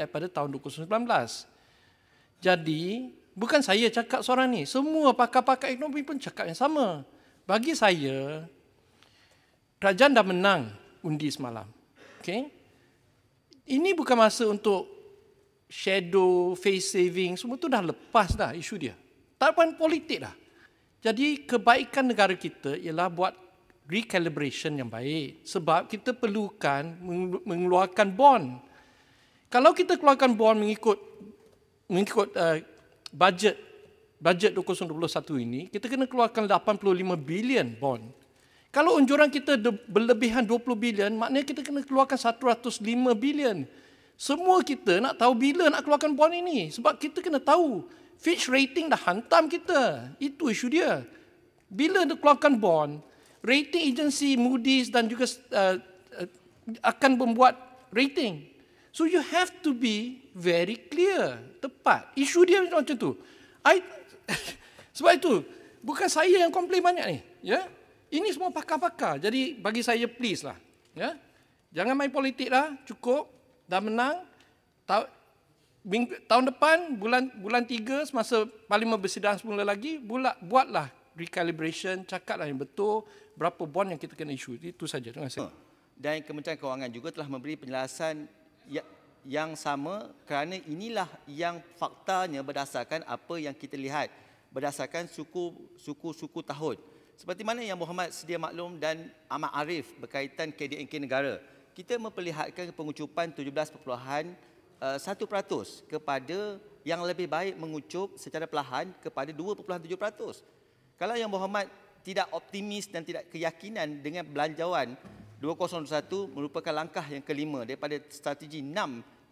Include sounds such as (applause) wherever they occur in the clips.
daripada tahun 2019. Jadi, bukan saya cakap seorang ni, semua pakar-pakar ekonomi pun cakap yang sama. Bagi saya, kerajaan dah menang undi semalam. Okay? Ini bukan masa untuk shadow, face saving, semua tu dah lepas dah isu dia. Tak pun politik dah. Jadi kebaikan negara kita ialah buat recalibration yang baik. Sebab kita perlukan mengeluarkan bond kalau kita keluarkan bond mengikut mengikut uh, budget budget 2021 ini, kita kena keluarkan 85 bilion bond. Kalau unjuran kita berlebihan 20 bilion, maknanya kita kena keluarkan 105 bilion. Semua kita nak tahu bila nak keluarkan bond ini sebab kita kena tahu Fitch rating dah hantam kita. Itu isu dia. Bila nak keluarkan bond, rating agency Moody's dan juga uh, akan membuat rating. So you have to be very clear, tepat. Isu dia macam tu. I, (laughs) sebab itu, bukan saya yang komplain banyak ni. Ya, yeah? Ini semua pakar-pakar. Jadi bagi saya, please lah. Ya? Jangan main politik lah. Cukup. Dah menang. Ta- tahun depan, bulan bulan tiga, semasa parlimen bersidang semula lagi, bulat, buatlah recalibration, cakaplah yang betul berapa bond yang kita kena isu. Itu saja. Dan Kementerian Kewangan juga telah memberi penjelasan Ya, yang sama kerana inilah yang faktanya berdasarkan apa yang kita lihat berdasarkan suku-suku tahun. Seperti mana yang Muhammad sedia maklum dan amat arif berkaitan KDNK negara. Kita memperlihatkan pengucupan 17.1% eh, kepada yang lebih baik mengucup secara perlahan kepada 2.7%. Kalau yang Muhammad tidak optimis dan tidak keyakinan dengan belanjawan 2021 merupakan langkah yang kelima daripada strategi 6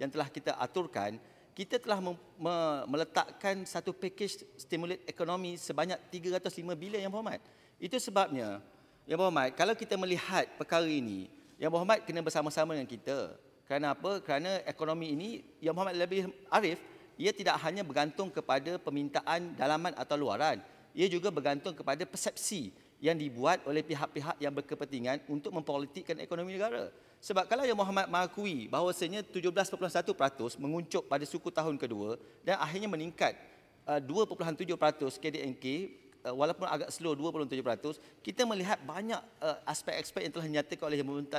yang telah kita aturkan kita telah mem- me- meletakkan satu package stimulate ekonomi sebanyak 305 bilion yang berhormat itu sebabnya yang berhormat kalau kita melihat perkara ini yang berhormat kena bersama-sama dengan kita kerana apa kerana ekonomi ini yang berhormat lebih arif ia tidak hanya bergantung kepada permintaan dalaman atau luaran ia juga bergantung kepada persepsi yang dibuat oleh pihak-pihak yang berkepentingan untuk mempolitikkan ekonomi negara. Sebab kalau yang Muhammad mengakui bahawasanya 17.1% menguncup pada suku tahun kedua dan akhirnya meningkat 2.7% uh, KDNK uh, walaupun agak slow 2.7%, kita melihat banyak uh, aspek-aspek yang telah dinyatakan oleh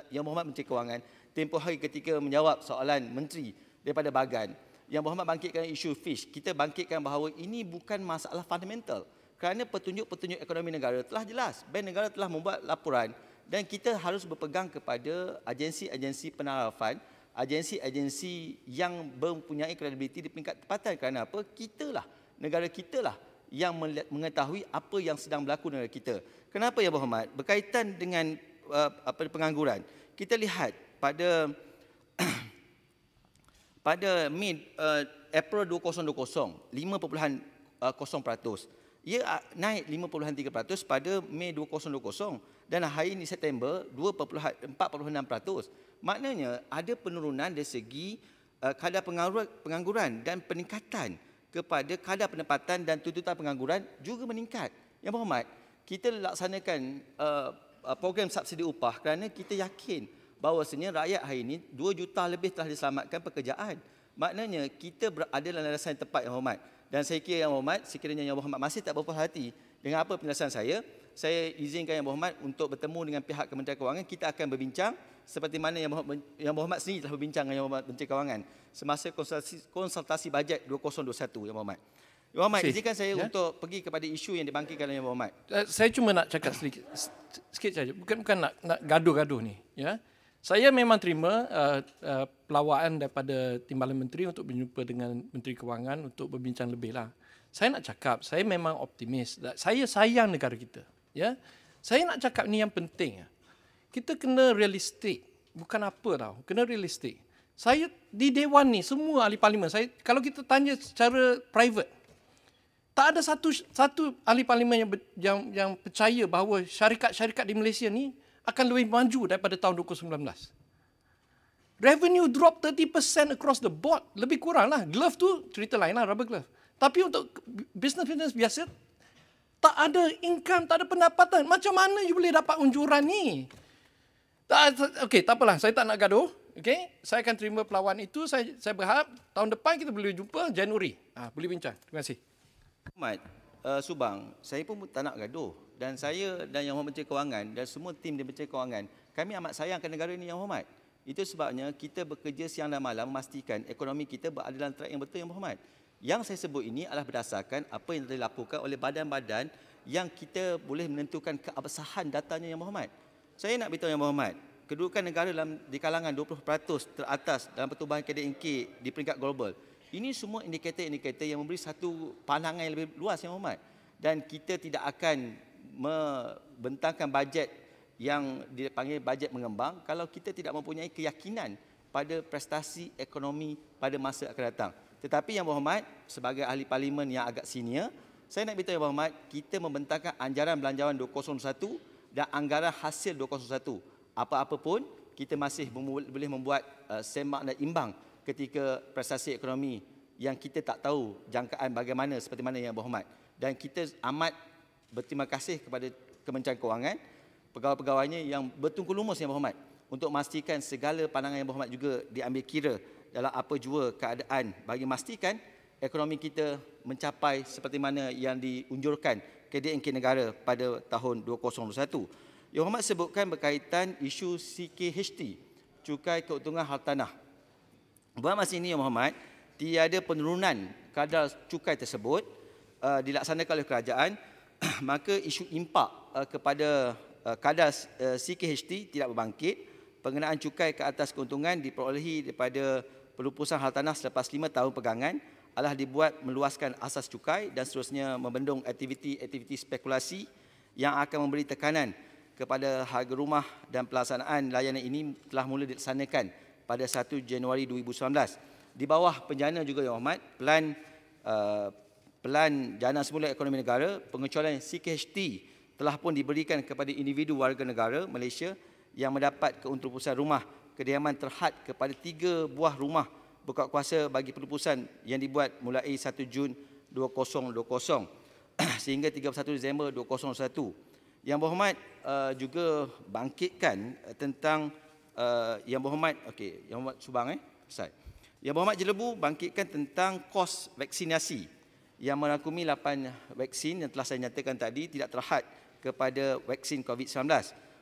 yang Muhammad Menteri Kewangan tempoh hari ketika menjawab soalan menteri daripada bagan yang Muhammad bangkitkan isu fish kita bangkitkan bahawa ini bukan masalah fundamental kerana petunjuk-petunjuk ekonomi negara telah jelas. Bank negara telah membuat laporan dan kita harus berpegang kepada agensi-agensi penarafan, agensi-agensi yang mempunyai kredibiliti di peringkat tempatan. Kerana apa? Kita lah, negara kita lah yang mengetahui apa yang sedang berlaku negara kita. Kenapa ya Berhormat? Berkaitan dengan uh, apa pengangguran. Kita lihat pada (clears throat) pada mid uh, April 2020, 5.0% ia ah, naik 5.3% pada Mei 2020 dan hari ini September 2.46%. Maknanya ada penurunan dari segi eh, kadar pengangguran dan peningkatan kepada kadar pendapatan dan tuntutan pengangguran juga meningkat. Yang berhormat, kita laksanakan eh, eh, program subsidi upah kerana kita yakin bahawa sebenarnya rakyat hari ini 2 juta lebih telah diselamatkan pekerjaan. Maknanya kita berada dalam landasan yang tepat yang berhormat. Dan saya kira yang berhormat, sekiranya yang berhormat masih tak berpuas hati dengan apa penjelasan saya, saya izinkan yang berhormat untuk bertemu dengan pihak Kementerian Kewangan, kita akan berbincang seperti mana yang berhormat, yang berhormat sendiri telah berbincang dengan yang berhormat Menteri Kewangan semasa konsultasi, konsultasi bajet 2021 yang berhormat. Yang berhormat, si. izinkan saya ya? untuk pergi kepada isu yang dibangkitkan oleh yang berhormat. Eh, saya cuma nak cakap sedikit, sikit saja. Bukan, bukan nak, gaduh-gaduh ni. Ya? Saya memang terima uh, uh, pelawaan daripada Timbalan Menteri untuk berjumpa dengan Menteri Kewangan untuk berbincang lebih lah. Saya nak cakap, saya memang optimis. Lah, saya sayang negara kita. Ya, Saya nak cakap ni yang penting. Kita kena realistik. Bukan apa tau, kena realistik. Saya di Dewan ni, semua ahli parlimen, saya, kalau kita tanya secara private, tak ada satu satu ahli parlimen yang, yang, yang percaya bahawa syarikat-syarikat di Malaysia ni akan lebih maju daripada tahun 2019. Revenue drop 30% across the board. Lebih kurang lah. Glove tu cerita lain lah, rubber glove. Tapi untuk business-business biasa, tak ada income, tak ada pendapatan. Macam mana you boleh dapat unjuran ni? okay, tak apalah. Saya tak nak gaduh. Okay, saya akan terima pelawan itu. Saya, saya berharap tahun depan kita boleh jumpa Januari. Ah, ha, boleh bincang. Terima kasih. Mat, uh, Subang, saya pun tak nak gaduh. Dan saya dan Yang Hormat Menteri Kewangan dan semua tim di Menteri Kewangan, kami amat sayang ke negara ini Yang Hormat. Itu sebabnya kita bekerja siang dan malam memastikan ekonomi kita berada dalam track yang betul Yang Hormat. Yang saya sebut ini adalah berdasarkan apa yang dilakukan oleh badan-badan yang kita boleh menentukan keabsahan datanya Yang Hormat. Saya nak beritahu Yang Hormat, kedudukan negara dalam di kalangan 20% teratas dalam pertumbuhan KDNK di peringkat global. Ini semua indikator-indikator yang memberi satu pandangan yang lebih luas yang Muhammad. Dan kita tidak akan membentangkan bajet yang dipanggil bajet mengembang kalau kita tidak mempunyai keyakinan pada prestasi ekonomi pada masa akan datang. Tetapi yang Muhammad sebagai ahli parlimen yang agak senior, saya nak beritahu yang Muhammad, kita membentangkan anjaran belanjawan 2001 dan anggaran hasil 2001. apa apapun kita masih boleh membuat eh, semak dan imbang ketika prestasi ekonomi yang kita tak tahu jangkaan bagaimana seperti mana yang berhormat. Dan kita amat berterima kasih kepada Kementerian Keuangan pegawai-pegawainya yang bertungkul lumus yang berhormat untuk memastikan segala pandangan yang berhormat juga diambil kira dalam apa jua keadaan bagi memastikan ekonomi kita mencapai seperti mana yang diunjurkan KDNK negara pada tahun 2021. Yang berhormat sebutkan berkaitan isu CKHT, cukai keuntungan hartanah. Buat masa ini, Ya Muhammad, tiada penurunan kadar cukai tersebut uh, dilaksanakan oleh kerajaan, (clears throat) maka isu impak uh, kepada uh, kadar uh, CKHT tidak berbangkit. Pengenaan cukai ke atas keuntungan diperolehi daripada pelupusan hartanah selepas lima tahun pegangan adalah dibuat meluaskan asas cukai dan seterusnya membendung aktiviti-aktiviti spekulasi yang akan memberi tekanan kepada harga rumah dan pelaksanaan layanan ini telah mula dilaksanakan pada 1 Januari 2019. Di bawah penjana juga yang hormat, pelan uh, pelan jana semula ekonomi negara, pengecualian CKHT telah pun diberikan kepada individu warga negara Malaysia yang mendapat keuntungan pusat rumah kediaman terhad kepada tiga buah rumah buka kuasa bagi penerbusan yang dibuat mulai 1 Jun 2020 (clears throat) sehingga 31 Disember 2021. Yang berhormat uh, juga bangkitkan eh, tentang uh, Yang Berhormat okey Yang Berhormat Subang eh Ustaz. Yang Berhormat Jelebu bangkitkan tentang kos vaksinasi yang merangkumi 8 vaksin yang telah saya nyatakan tadi tidak terhad kepada vaksin COVID-19.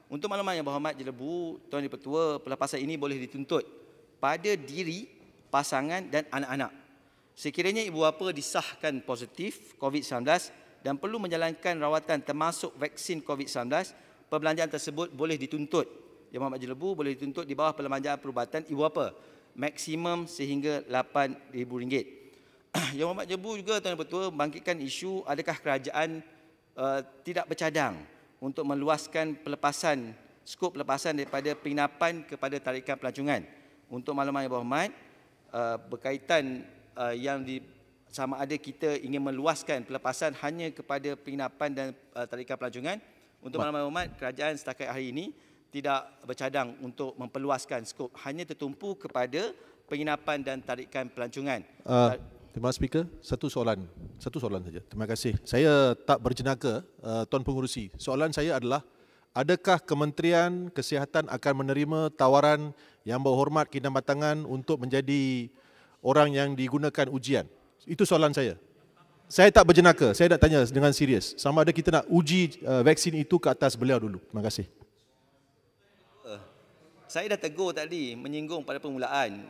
Untuk makluman yang berhormat Jelebu, Tuan Di Pertua, pelepasan ini boleh dituntut pada diri, pasangan dan anak-anak. Sekiranya ibu bapa disahkan positif COVID-19 dan perlu menjalankan rawatan termasuk vaksin COVID-19, perbelanjaan tersebut boleh dituntut yang Haji Jelebu boleh dituntut di bawah pelemahan perubatan ibu apa? Maksimum sehingga RM8,000. (clears throat) Yang Muhammad Jelebu juga tuan dan petua membangkitkan isu adakah kerajaan uh, tidak bercadang untuk meluaskan pelepasan skop pelepasan daripada penginapan kepada tarikan pelancongan. Untuk makluman yang berhormat uh, berkaitan uh, yang di, sama ada kita ingin meluaskan pelepasan hanya kepada penginapan dan uh, tarikan pelancongan. Untuk makluman yang berhormat kerajaan setakat hari ini tidak bercadang untuk memperluaskan skop hanya tertumpu kepada penginapan dan tarikan pelancongan. Uh, terima kasih speaker. Satu soalan. Satu soalan saja. Terima kasih. Saya tak berjenaka uh, tuan pengurusi. Soalan saya adalah adakah Kementerian Kesihatan akan menerima tawaran yang berhormat kini matangan untuk menjadi orang yang digunakan ujian? Itu soalan saya. Saya tak berjenaka. Saya nak tanya dengan serius. Sama ada kita nak uji uh, vaksin itu ke atas beliau dulu. Terima kasih saya dah tegur tadi menyinggung pada permulaan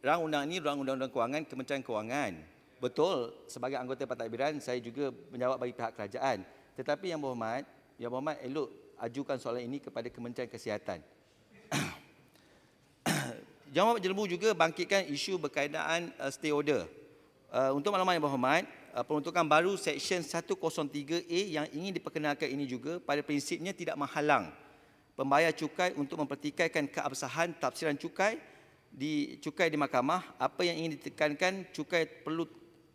rang undang ini rang undang-undang kewangan Kementerian Kewangan. Betul sebagai anggota pentadbiran saya juga menjawab bagi pihak kerajaan. Tetapi yang berhormat, yang berhormat elok ajukan soalan ini kepada Kementerian Kesihatan. Jawab (coughs) Jelebu juga bangkitkan isu berkaitan uh, stay order. Uh, untuk maklumat yang berhormat, uh, peruntukan baru Seksyen 103A yang ingin diperkenalkan ini juga pada prinsipnya tidak menghalang pembayar cukai untuk mempertikaikan keabsahan tafsiran cukai di cukai di mahkamah apa yang ingin ditekankan cukai perlu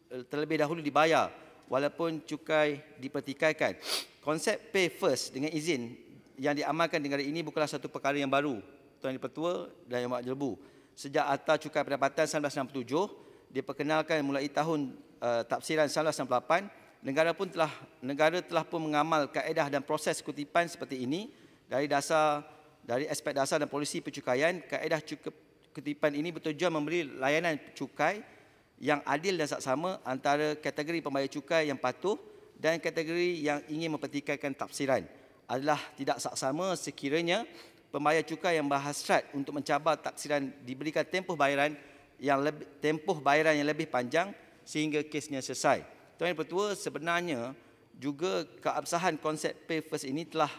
eh, terlebih dahulu dibayar walaupun cukai dipertikaikan konsep pay first dengan izin yang diamalkan di negara ini bukanlah satu perkara yang baru Tuan Dipertua dan Yang Mahat Jelbu sejak atas Cukai Pendapatan 1967 diperkenalkan mulai tahun uh, tafsiran 1968 negara pun telah negara telah pun mengamal kaedah dan proses kutipan seperti ini dari dasar dari aspek dasar dan polisi pencukaian kaedah cukup ketipan ini bertujuan memberi layanan cukai yang adil dan saksama antara kategori pembayar cukai yang patuh dan kategori yang ingin mempertikaikan tafsiran adalah tidak saksama sekiranya pembayar cukai yang berhasrat untuk mencabar tafsiran diberikan tempoh bayaran yang lebih, tempoh bayaran yang lebih panjang sehingga kesnya selesai. Tuan Pertua, sebenarnya juga keabsahan konsep pay first ini telah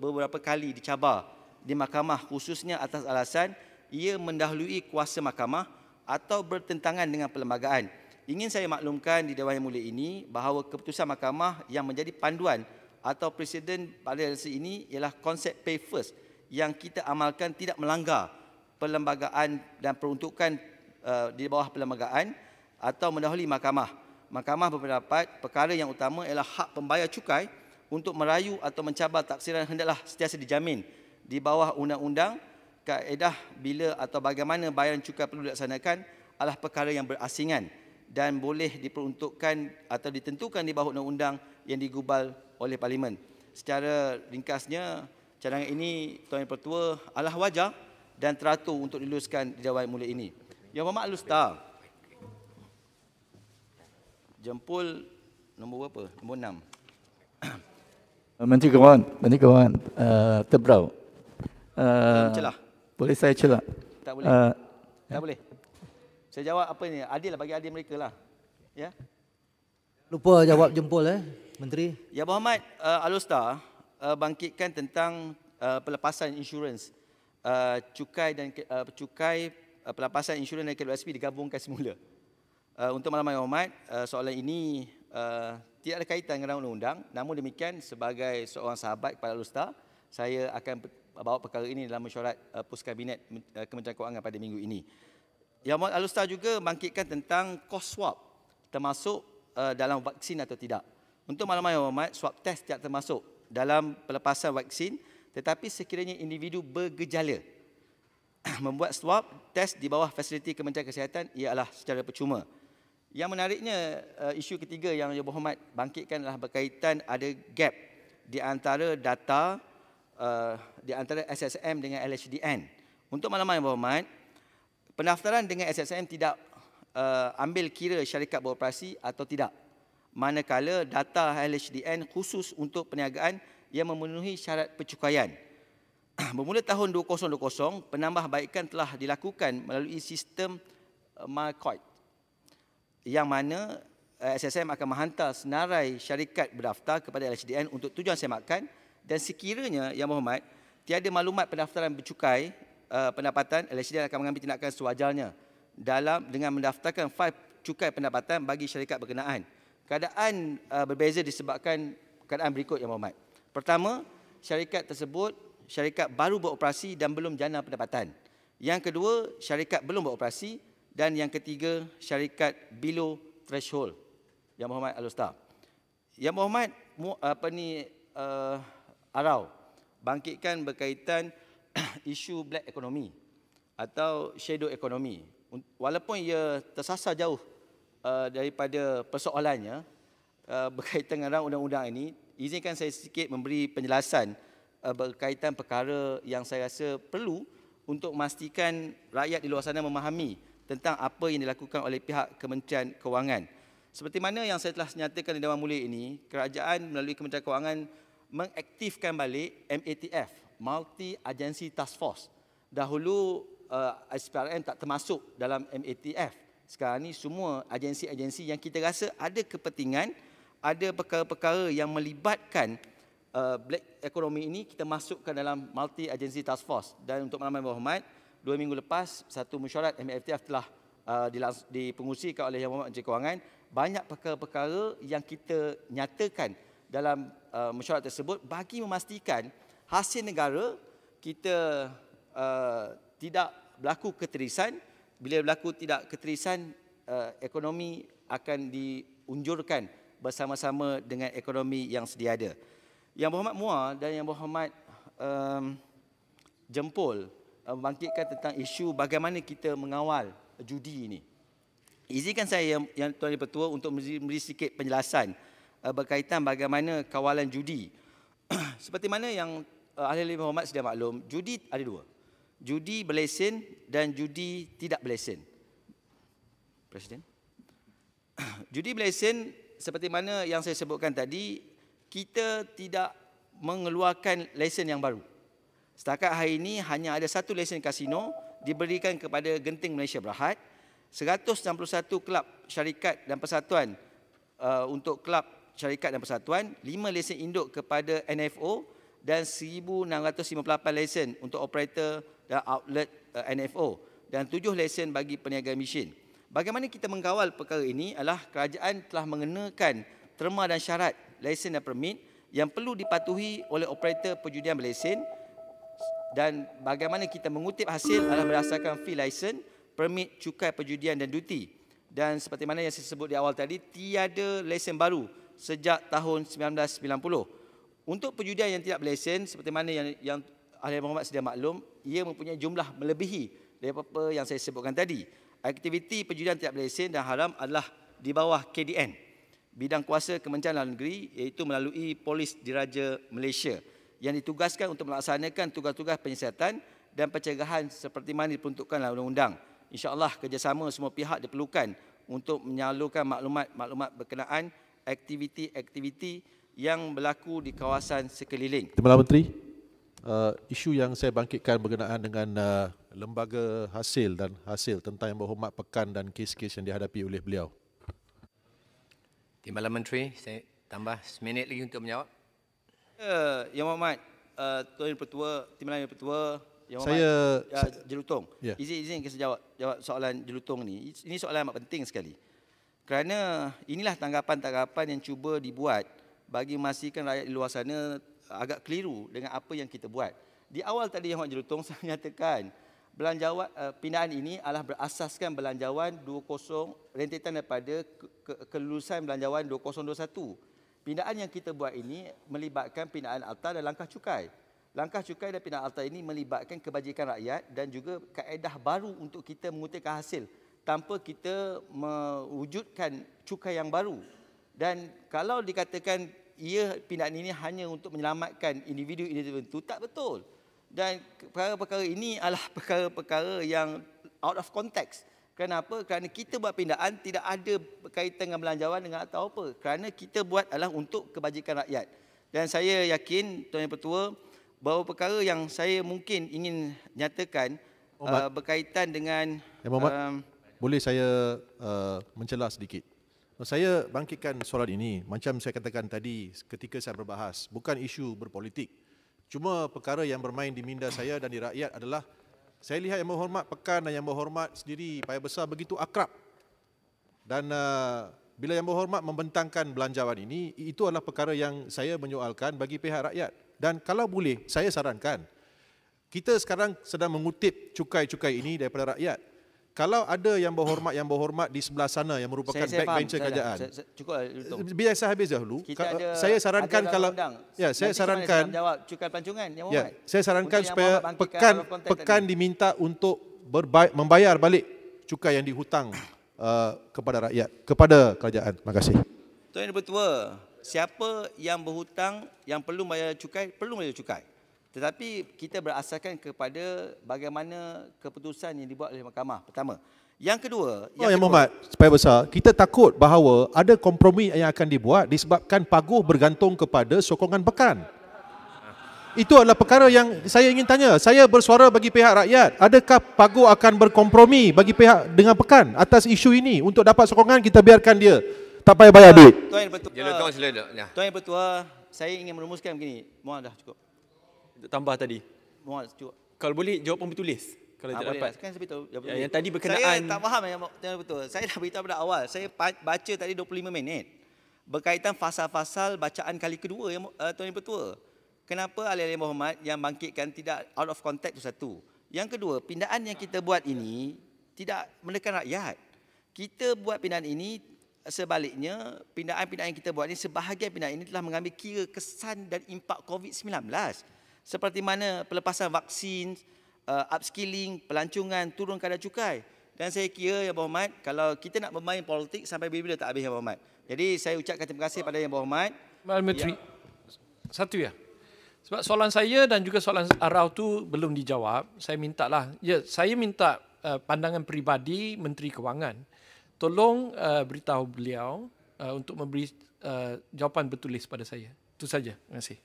beberapa kali dicabar di mahkamah khususnya atas alasan ia mendahului kuasa mahkamah atau bertentangan dengan perlembagaan. Ingin saya maklumkan di Dewan Yang Mulia ini bahawa keputusan mahkamah yang menjadi panduan atau presiden pada resi ini ialah konsep pay first yang kita amalkan tidak melanggar perlembagaan dan peruntukan uh, di bawah perlembagaan atau mendahului mahkamah. Mahkamah berpendapat perkara yang utama ialah hak pembayar cukai untuk merayu atau mencabar taksiran hendaklah setiasa dijamin di bawah undang-undang kaedah bila atau bagaimana bayaran cukai perlu dilaksanakan adalah perkara yang berasingan dan boleh diperuntukkan atau ditentukan di bawah undang-undang yang digubal oleh Parlimen. Secara ringkasnya, cadangan ini Tuan Yang Pertua adalah wajar dan teratur untuk diluluskan di Dewan Mula ini. Yang Mahmat al Jempol nombor berapa? Nombor enam. (coughs) Menteri Kawan, Menteri Kawan, uh, terbrau. Uh, celah. Boleh saya celah? Tak boleh. Uh, tak boleh. Saya jawab apa ini? Adil lah bagi adil mereka lah. Ya. Lupa jawab jempol eh, Menteri. Ya Muhammad uh, Alustar uh, bangkitkan tentang uh, pelepasan insurans uh, cukai dan uh, cukai uh, pelepasan insurans dan KWSP digabungkan semula. Eh, untuk malam yang hormat, uh, soalan ini uh, tidak ada kaitan dengan undang-undang. Namun demikian, sebagai seorang sahabat kepada Alustar, saya akan bawa perkara ini dalam mesyuarat uh, pus kabinet Kementerian Kewangan pada minggu ini. Yang Mohd Alustar juga bangkitkan tentang kos swab termasuk uh, dalam vaksin atau tidak. Untuk malam yang hormat, swab test tidak termasuk dalam pelepasan vaksin tetapi sekiranya individu bergejala (clears throat) membuat swab test di bawah fasiliti Kementerian Kesihatan ialah secara percuma. Yang menariknya eh, isu ketiga yang Yang Berhormat bangkitkan adalah berkaitan ada gap di antara data eh, di antara SSM dengan LHDN. Untuk malam Yang Berhormat, pendaftaran dengan SSM tidak eh, ambil kira syarikat beroperasi atau tidak. Manakala data LHDN khusus untuk perniagaan yang memenuhi syarat pencukaian. (clears throat) Bermula tahun 2020, penambahbaikan telah dilakukan melalui sistem MyCoit yang mana eh, SSM akan menghantar senarai syarikat berdaftar kepada LHDN untuk tujuan semakan dan sekiranya Yang Berhormat tiada maklumat pendaftaran bercukai eh, pendapatan LHDN akan mengambil tindakan sewajarnya dalam dengan mendaftarkan fail cukai pendapatan bagi syarikat berkenaan. Keadaan eh, berbeza disebabkan keadaan berikut Yang Berhormat. Pertama, syarikat tersebut syarikat baru beroperasi dan belum jana pendapatan. Yang kedua, syarikat belum beroperasi dan yang ketiga, syarikat Below Threshold. Yang Muhammad Al-Ustaz. Yang Muhammad apa ni, uh, Arau bangkitkan berkaitan (clears throat) isu black economy atau shadow economy. Walaupun ia tersasar jauh uh, daripada persoalannya uh, berkaitan dengan undang-undang ini, izinkan saya sedikit memberi penjelasan uh, berkaitan perkara yang saya rasa perlu untuk memastikan rakyat di luar sana memahami tentang apa yang dilakukan oleh pihak Kementerian Kewangan. Seperti mana yang saya telah senyatakan di dewan mula ini, kerajaan melalui Kementerian Kewangan mengaktifkan balik MATF, Multi Agency Task Force. Dahulu uh, eh, SPRM tak termasuk dalam MATF. Sekarang ini semua agensi-agensi yang kita rasa ada kepentingan, ada perkara-perkara yang melibatkan uh, black economy ini kita masukkan dalam Multi Agency Task Force. Dan untuk malam-malam berhormat, -malam, dua minggu lepas satu mesyuarat MFTF telah uh, dipengusikan oleh Yang Mohamad Menteri Kewangan banyak perkara-perkara yang kita nyatakan dalam uh, mesyuarat tersebut bagi memastikan hasil negara kita uh, tidak berlaku keterisan bila berlaku tidak keterisan uh, ekonomi akan diunjurkan bersama-sama dengan ekonomi yang sedia ada. Yang Berhormat Muar dan Yang Berhormat um, Jempol Uh, membangkitkan tentang isu bagaimana kita mengawal judi ini. Izinkan saya yang, yang Tuan Yang Pertua untuk memberi sedikit penjelasan uh, berkaitan bagaimana kawalan judi. (clears throat) Seperti mana yang uh, Ahli Muhammad sudah maklum, judi ada dua. Judi berlesen dan judi tidak berlesen. Presiden. (clears throat) judi berlesen seperti mana yang saya sebutkan tadi, kita tidak mengeluarkan lesen yang baru. Setakat hari ini hanya ada satu lesen kasino diberikan kepada Genting Malaysia Berhad. 161 kelab syarikat dan persatuan uh, untuk kelab syarikat dan persatuan, 5 lesen induk kepada NFO dan 1658 lesen untuk operator dan outlet uh, NFO dan 7 lesen bagi peniaga mesin. Bagaimana kita mengawal perkara ini adalah kerajaan telah mengenakan terma dan syarat lesen dan permit yang perlu dipatuhi oleh operator perjudian berlesen dan bagaimana kita mengutip hasil adalah berdasarkan fee license, permit cukai perjudian dan duty. Dan seperti mana yang saya sebut di awal tadi, tiada lesen baru sejak tahun 1990. Untuk perjudian yang tidak berlesen, seperti mana yang, yang Ahli Muhammad sedia maklum, ia mempunyai jumlah melebihi dari apa yang saya sebutkan tadi. Aktiviti perjudian tidak berlesen dan haram adalah di bawah KDN, bidang kuasa Kementerian Dalam Negeri iaitu melalui Polis Diraja Malaysia yang ditugaskan untuk melaksanakan tugas-tugas penyiasatan dan pencegahan seperti mana dipentukkan oleh undang-undang. InsyaAllah kerjasama semua pihak diperlukan untuk menyalurkan maklumat-maklumat berkenaan aktiviti-aktiviti yang berlaku di kawasan sekeliling. Terima kasih, Menteri. Uh, isu yang saya bangkitkan berkenaan dengan uh, lembaga hasil dan hasil tentang yang berhormat pekan dan kes-kes yang dihadapi oleh beliau. Timbalan Menteri, saya tambah seminit lagi untuk menjawab uh, Yang Muhammad uh, Tuan Yang Pertua Timbalan Yang Pertua Yang saya, Muhammad ya, uh, saya, Jelutong yeah. izin, izin saya jawab, jawab soalan Jelutong ni Ini soalan amat penting sekali Kerana inilah tanggapan-tanggapan yang cuba dibuat Bagi memastikan rakyat di luar sana eh, Agak keliru dengan apa yang kita buat Di awal tadi Yang Muhammad Jelutong (laughs) Saya nyatakan belanjawan uh, eh, pindaan ini adalah berasaskan belanjawan 20 rentetan daripada ke, ke, kelulusan belanjawan 2021 Pindaan yang kita buat ini melibatkan pindaan altar dan langkah cukai. Langkah cukai dan pindaan altar ini melibatkan kebajikan rakyat dan juga kaedah baru untuk kita mengutipkan hasil tanpa kita mewujudkan cukai yang baru. Dan kalau dikatakan ia pindaan ini hanya untuk menyelamatkan individu-individu tertentu, tak betul. Dan perkara-perkara ini adalah (laughs) perkara-perkara yang out of context. Kenapa? Kerana kita buat pindaan tidak ada berkaitan dengan belanjawan dengan atau apa. Kerana kita buat adalah untuk kebajikan rakyat. Dan saya yakin Tuan Yang Pertua bahawa perkara yang saya mungkin ingin nyatakan oh, uh, berkaitan dengan Yang Mohd, um, boleh saya uh, mencelah sedikit. Oh, saya bangkitkan soalan ini macam saya katakan tadi ketika saya berbahas. Bukan isu berpolitik. Cuma perkara yang bermain di minda saya dan di rakyat adalah saya lihat yang berhormat Pekan dan yang berhormat sendiri Payah Besar begitu akrab. Dan uh, bila yang berhormat membentangkan belanjawan ini, itu adalah perkara yang saya menyoalkan bagi pihak rakyat. Dan kalau boleh, saya sarankan, kita sekarang sedang mengutip cukai-cukai ini daripada rakyat kalau ada yang berhormat yang berhormat di sebelah sana yang merupakan saya, saya backbencher faham. kerajaan. Cukup eh, Biar saya habis dahulu. ada, saya sarankan ada kalau undang. ya saya Nanti sarankan jawab cukai pancungan yang ya, Saya sarankan Untuk supaya pekan pekan tadi. diminta untuk membayar balik cukai yang dihutang (clears throat) uh, kepada rakyat kepada kerajaan. Terima kasih. Tuan ibu tua, siapa yang berhutang yang perlu bayar cukai perlu bayar cukai. Tetapi kita berasaskan kepada bagaimana keputusan yang dibuat oleh mahkamah. Pertama. Yang kedua, oh, yang, yang Muhammad, supaya besar, kita takut bahawa ada kompromi yang akan dibuat disebabkan paguh bergantung kepada sokongan pekan. Itu adalah perkara yang saya ingin tanya. Saya bersuara bagi pihak rakyat, adakah paguh akan berkompromi bagi pihak dengan pekan atas isu ini untuk dapat sokongan kita biarkan dia tak payah bayar duit. Tuan yang bertuah, ya. Tuan yang bertuah, saya ingin merumuskan begini. Mohon dah cukup tambah tadi? Muaz Kalau boleh jawapan bertulis. Kalau ah, tak dapat. Lah. Kan saya beritahu. Ya, yang tadi berkenaan. Saya tak faham yang tengah betul. Saya dah beritahu pada awal. Saya baca tadi 25 minit. Berkaitan fasal-fasal bacaan kali kedua yang uh, Tuan Yang Pertua. Kenapa Alia Muhammad yang bangkitkan tidak out of contact itu satu. Yang kedua, pindaan yang kita buat ini tidak menekan rakyat. Kita buat pindaan ini sebaliknya, pindaan-pindaan yang kita buat ini sebahagian pindaan ini telah mengambil kira kesan dan impak COVID-19 seperti mana pelepasan vaksin, uh, upskilling, pelancongan, turun kadar cukai. Dan saya kira Yang ya Berhormat, kalau kita nak bermain politik sampai bila-bila tak habis Yang ya Berhormat. Jadi saya ucapkan terima kasih kepada Yang ya Berhormat. Mal Menteri, ya. satu ya. Sebab soalan saya dan juga soalan Arau tu belum dijawab, saya minta lah. Ya, saya minta uh, pandangan peribadi Menteri Kewangan. Tolong uh, beritahu beliau uh, untuk memberi uh, jawapan bertulis pada saya. Itu saja. Terima kasih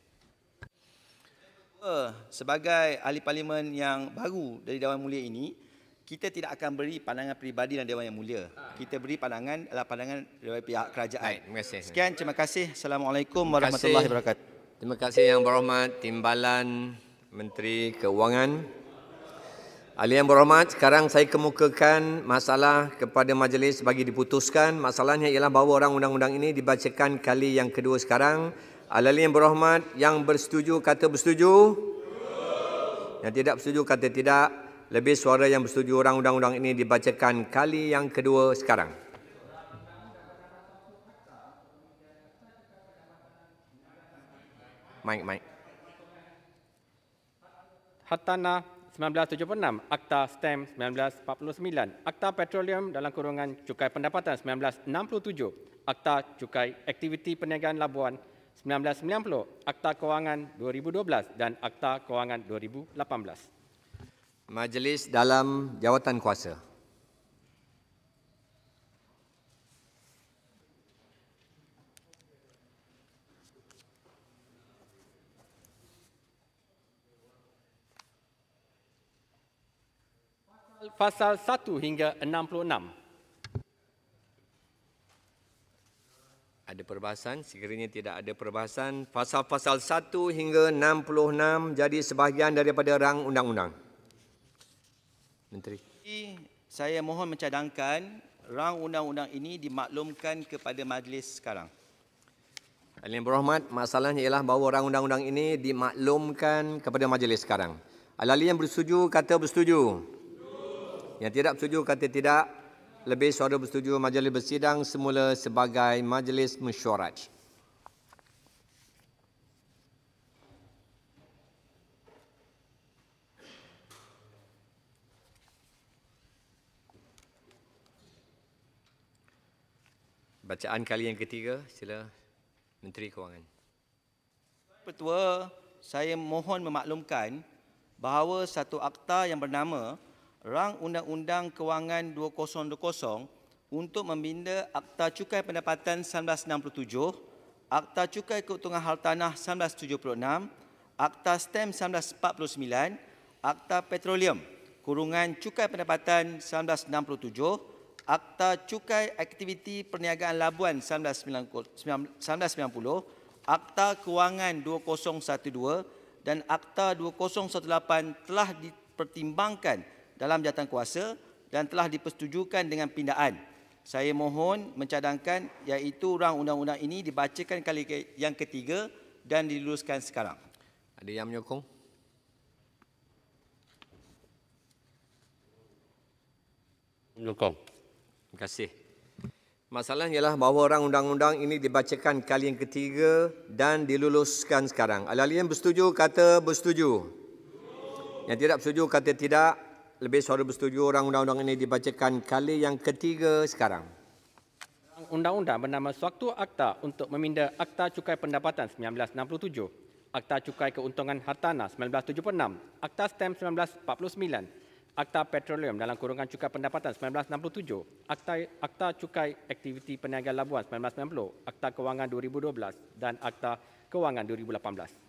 sebagai ahli parlimen yang baru dari Dewan Mulia ini, kita tidak akan beri pandangan peribadi dan Dewan Yang Mulia. Ah. Kita beri pandangan adalah pandangan dari pihak kerajaan. terima kasih. Sekian, terima kasih. Assalamualaikum warahmatullahi wabarakatuh. Terima kasih yang berhormat Timbalan Menteri Kewangan. Ahli yang berhormat, sekarang saya kemukakan masalah kepada majlis bagi diputuskan. Masalahnya ialah bahawa orang undang-undang ini dibacakan kali yang kedua Sekarang, Alali yang berahmat yang bersetuju kata bersetuju. Yang tidak bersetuju kata tidak. Lebih suara yang bersetuju orang undang-undang ini dibacakan kali yang kedua sekarang. Mic, mic. Hartana 1976, Akta Stem 1949, Akta Petroleum dalam kurungan Cukai Pendapatan 1967, Akta Cukai Aktiviti Perniagaan Labuan 1967. 1990, Akta Kewangan 2012 dan Akta Kewangan 2018. Majlis dalam jawatan kuasa. Fasal 1 hingga 66 ada perbahasan sekiranya tidak ada perbahasan pasal-pasal 1 hingga 66 jadi sebahagian daripada rang undang-undang menteri saya mohon mencadangkan rang undang-undang ini dimaklumkan kepada majlis sekarang Alim Berahmat, masalahnya ialah bahawa rang undang-undang ini dimaklumkan kepada majlis sekarang. Alali yang bersetuju kata bersetuju. Yang tidak bersetuju kata tidak lebih suara bersetuju majlis bersidang semula sebagai majlis mesyuarat. Bacaan kali yang ketiga, sila Menteri Kewangan. Ketua, saya mohon memaklumkan bahawa satu akta yang bernama rang undang-undang kewangan 2020 untuk membina Akta Cukai Pendapatan 1967, Akta Cukai Keuntungan Hartanah 1976, Akta Stem 1949, Akta Petroleum Kurungan Cukai Pendapatan 1967, Akta Cukai Aktiviti Perniagaan Labuan 1990, Akta Kewangan 2012 dan Akta 2018 telah dipertimbangkan dalam jawatan kuasa dan telah dipersetujukan dengan pindaan. Saya mohon mencadangkan iaitu rang undang-undang ini dibacakan kali yang ketiga dan diluluskan sekarang. Ada yang menyokong? Menyokong. Terima kasih. Masalahnya ialah bahawa rang undang-undang ini dibacakan kali yang ketiga dan diluluskan sekarang. ahli yang bersetuju kata bersetuju. Yang tidak bersetuju kata tidak lebih suara bersetuju orang undang-undang ini dibacakan kali yang ketiga sekarang. Undang-undang bernama Suatu Akta untuk meminda Akta Cukai Pendapatan 1967, Akta Cukai Keuntungan Hartanah 1976, Akta Stamp 1949, Akta Petroleum dalam kurungan cukai pendapatan 1967, Akta, Akta Cukai Aktiviti Perniagaan Labuan 1990, Akta Kewangan 2012 dan Akta Kewangan 2018.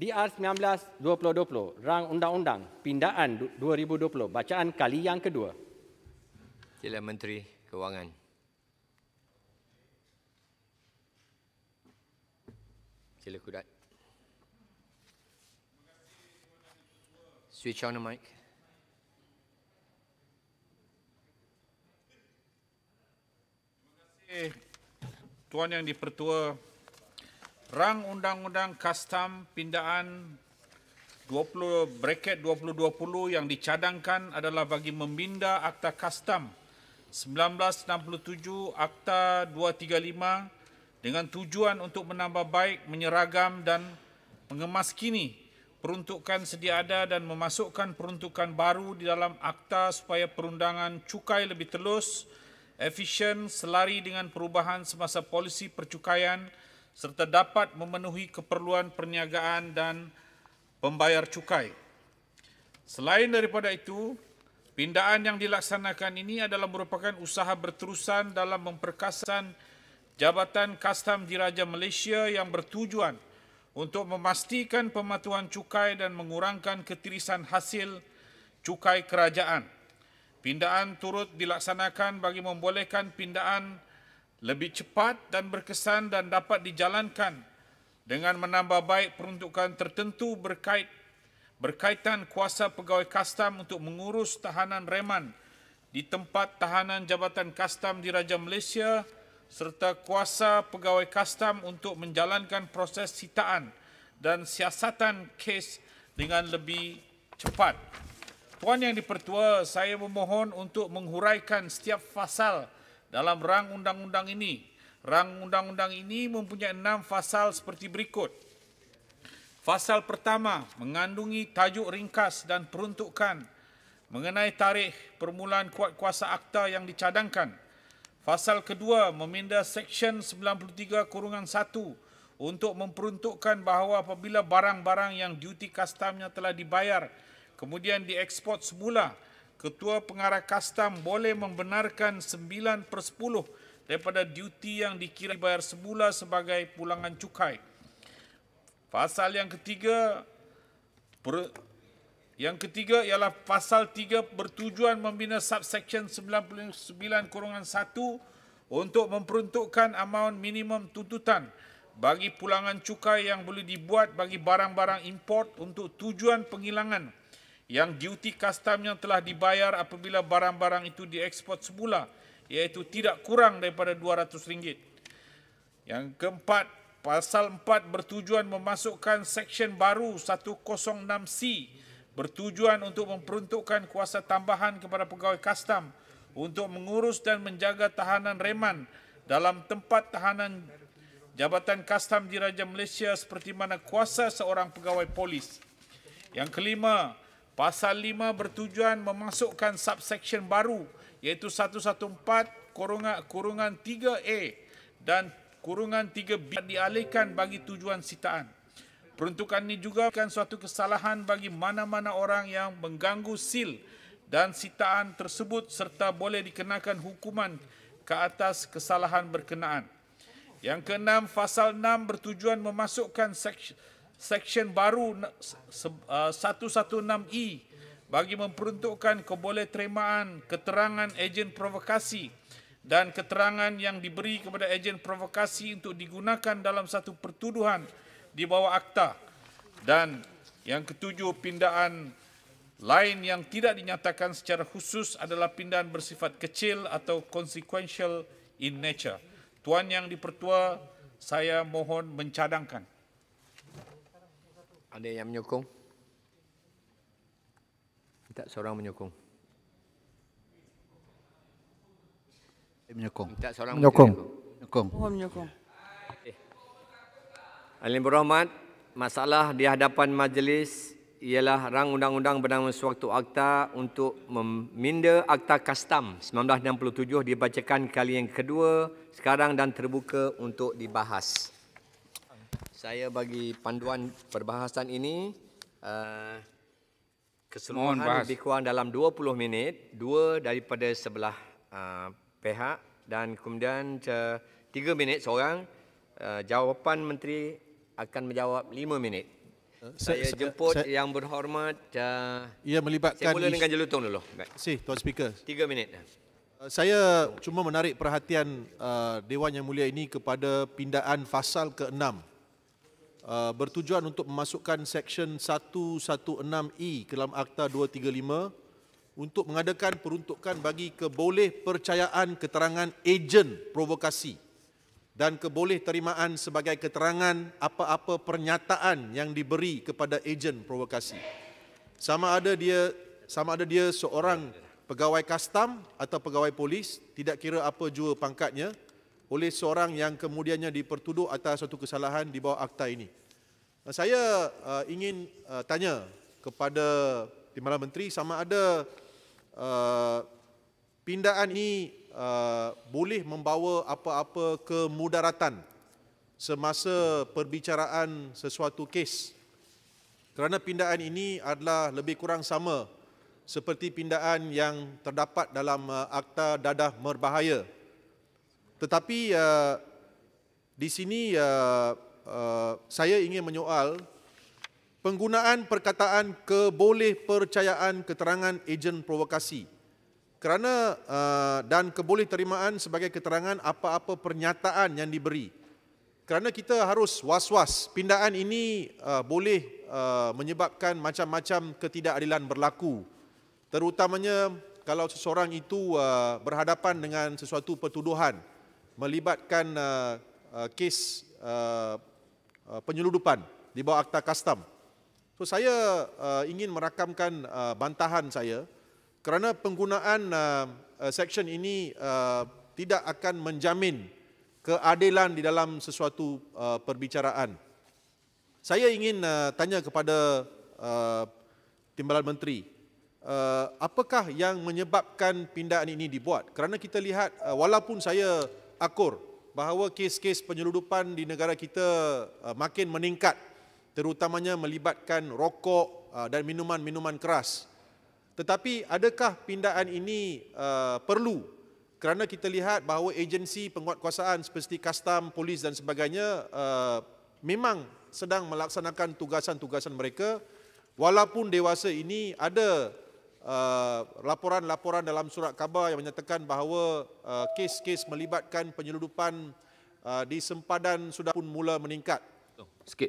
DR 1920 Rang Undang-Undang Pindaan 2020 bacaan kali yang kedua. Sila Menteri Kewangan. Sila kudat. Switch on the mic. Terima kasih Tuan Yang Dipertua rang undang-undang kastam pindaan 20 bracket 2020 yang dicadangkan adalah bagi meminda Akta Kastam 1967 Akta 235 dengan tujuan untuk menambah baik, menyeragam dan mengemaskini peruntukan sedia ada dan memasukkan peruntukan baru di dalam akta supaya perundangan cukai lebih telus, efisien, selari dengan perubahan semasa polisi percukaian serta dapat memenuhi keperluan perniagaan dan pembayar cukai. Selain daripada itu, pindaan yang dilaksanakan ini adalah merupakan usaha berterusan dalam memperkasan Jabatan Kastam Diraja Malaysia yang bertujuan untuk memastikan pematuhan cukai dan mengurangkan ketirisan hasil cukai kerajaan. Pindaan turut dilaksanakan bagi membolehkan pindaan lebih cepat dan berkesan dan dapat dijalankan dengan menambah baik peruntukan tertentu berkait berkaitan kuasa pegawai kastam untuk mengurus tahanan reman di tempat tahanan Jabatan Kastam di Raja Malaysia serta kuasa pegawai kastam untuk menjalankan proses sitaan dan siasatan kes dengan lebih cepat. Tuan Yang dipertua, saya memohon untuk menghuraikan setiap fasal dalam rang undang-undang ini. Rang undang-undang ini mempunyai enam fasal seperti berikut. Fasal pertama mengandungi tajuk ringkas dan peruntukan mengenai tarikh permulaan kuat kuasa akta yang dicadangkan. Fasal kedua meminda Seksyen 93 kurungan 1 untuk memperuntukkan bahawa apabila barang-barang yang duty customnya telah dibayar kemudian diekspor semula, ketua pengarah kastam boleh membenarkan 9 per 10 daripada duty yang dikira dibayar semula sebagai pulangan cukai. Pasal yang ketiga per, yang ketiga ialah pasal 3 bertujuan membina subsection 99 kurungan 1 untuk memperuntukkan amount minimum tuntutan bagi pulangan cukai yang boleh dibuat bagi barang-barang import untuk tujuan penghilangan yang duty custom yang telah dibayar apabila barang-barang itu diekspor semula iaitu tidak kurang daripada RM200. Yang keempat, pasal 4 bertujuan memasukkan seksyen baru 106C bertujuan untuk memperuntukkan kuasa tambahan kepada pegawai custom untuk mengurus dan menjaga tahanan reman dalam tempat tahanan Jabatan Custom Diraja Malaysia seperti mana kuasa seorang pegawai polis. Yang kelima, Pasal 5 bertujuan memasukkan subsection baru iaitu 114 kurungan, kurungan 3A dan kurungan 3B dialihkan bagi tujuan sitaan. Peruntukan ini juga akan suatu kesalahan bagi mana-mana orang yang mengganggu sil dan sitaan tersebut serta boleh dikenakan hukuman ke atas kesalahan berkenaan. Yang keenam, Fasal 6 bertujuan memasukkan seksyen Seksyen baru uh, 116E bagi memperuntukkan keboleh terimaan keterangan ejen provokasi dan keterangan yang diberi kepada ejen provokasi untuk digunakan dalam satu pertuduhan di bawah akta dan yang ketujuh pindaan lain yang tidak dinyatakan secara khusus adalah pindaan bersifat kecil atau consequential in nature. Tuan Yang dipertua saya mohon mencadangkan. Ada yang menyokong? Minta seorang menyokong. Menyokong. Minta seorang menyokong. Menyokong. Mohon menyokong. Okay. Alim Rahmat, masalah di hadapan majlis ialah rang undang-undang bernama Suatu akta untuk meminda akta kastam 1967 dibacakan kali yang kedua sekarang dan terbuka untuk dibahas saya bagi panduan perbahasan ini uh, keseluruhan lebih kurang dalam 20 minit dua daripada sebelah uh, pihak dan kemudian tiga minit seorang uh, jawapan menteri akan menjawab lima minit saya jemput saya, yang berhormat ia melibatkan saya mula dengan jelutong dulu si tuan speaker tiga minit saya cuma menarik perhatian uh, Dewan Yang Mulia ini kepada pindaan fasal ke-6 Uh, bertujuan untuk memasukkan Seksyen 116E ke dalam Akta 235 untuk mengadakan peruntukan bagi keboleh percayaan keterangan ejen provokasi dan keboleh terimaan sebagai keterangan apa-apa pernyataan yang diberi kepada ejen provokasi. Sama ada dia sama ada dia seorang pegawai kastam atau pegawai polis, tidak kira apa jua pangkatnya, oleh seorang yang kemudiannya dipertuduh atas satu kesalahan di bawah akta ini. Saya uh, ingin uh, tanya kepada Timbalan Menteri sama ada uh, pindaan ini uh, boleh membawa apa-apa kemudaratan semasa perbicaraan sesuatu kes kerana pindaan ini adalah lebih kurang sama seperti pindaan yang terdapat dalam uh, akta dadah merbahaya tetapi uh, di sini uh, uh, saya ingin menyoal penggunaan perkataan kebolehpercayaan keterangan ejen provokasi. Kerana uh, dan kebolehterimaan sebagai keterangan apa-apa pernyataan yang diberi. Kerana kita harus was-was, pindaan ini uh, boleh uh, menyebabkan macam-macam ketidakadilan berlaku. Terutamanya kalau seseorang itu uh, berhadapan dengan sesuatu pertuduhan melibatkan uh, uh, kes uh, uh, penyeludupan di bawah akta kastam. So saya uh, ingin merakamkan uh, bantahan saya kerana penggunaan uh, uh, section ini uh, tidak akan menjamin keadilan di dalam sesuatu uh, perbicaraan. Saya ingin uh, tanya kepada uh, Timbalan Menteri, uh, apakah yang menyebabkan pindaan ini dibuat? Kerana kita lihat uh, walaupun saya akur bahawa kes-kes penyeludupan di negara kita uh, makin meningkat terutamanya melibatkan rokok uh, dan minuman-minuman keras. Tetapi adakah pindaan ini uh, perlu? Kerana kita lihat bahawa agensi penguatkuasaan seperti custom, polis dan sebagainya memang sedang melaksanakan tugasan-tugasan mereka walaupun dewasa ini ada Uh, laporan-laporan uh, dalam surat khabar yang menyatakan bahawa uh, kes-kes melibatkan penyeludupan uh, di sempadan sudah pun mula meningkat. Sikit.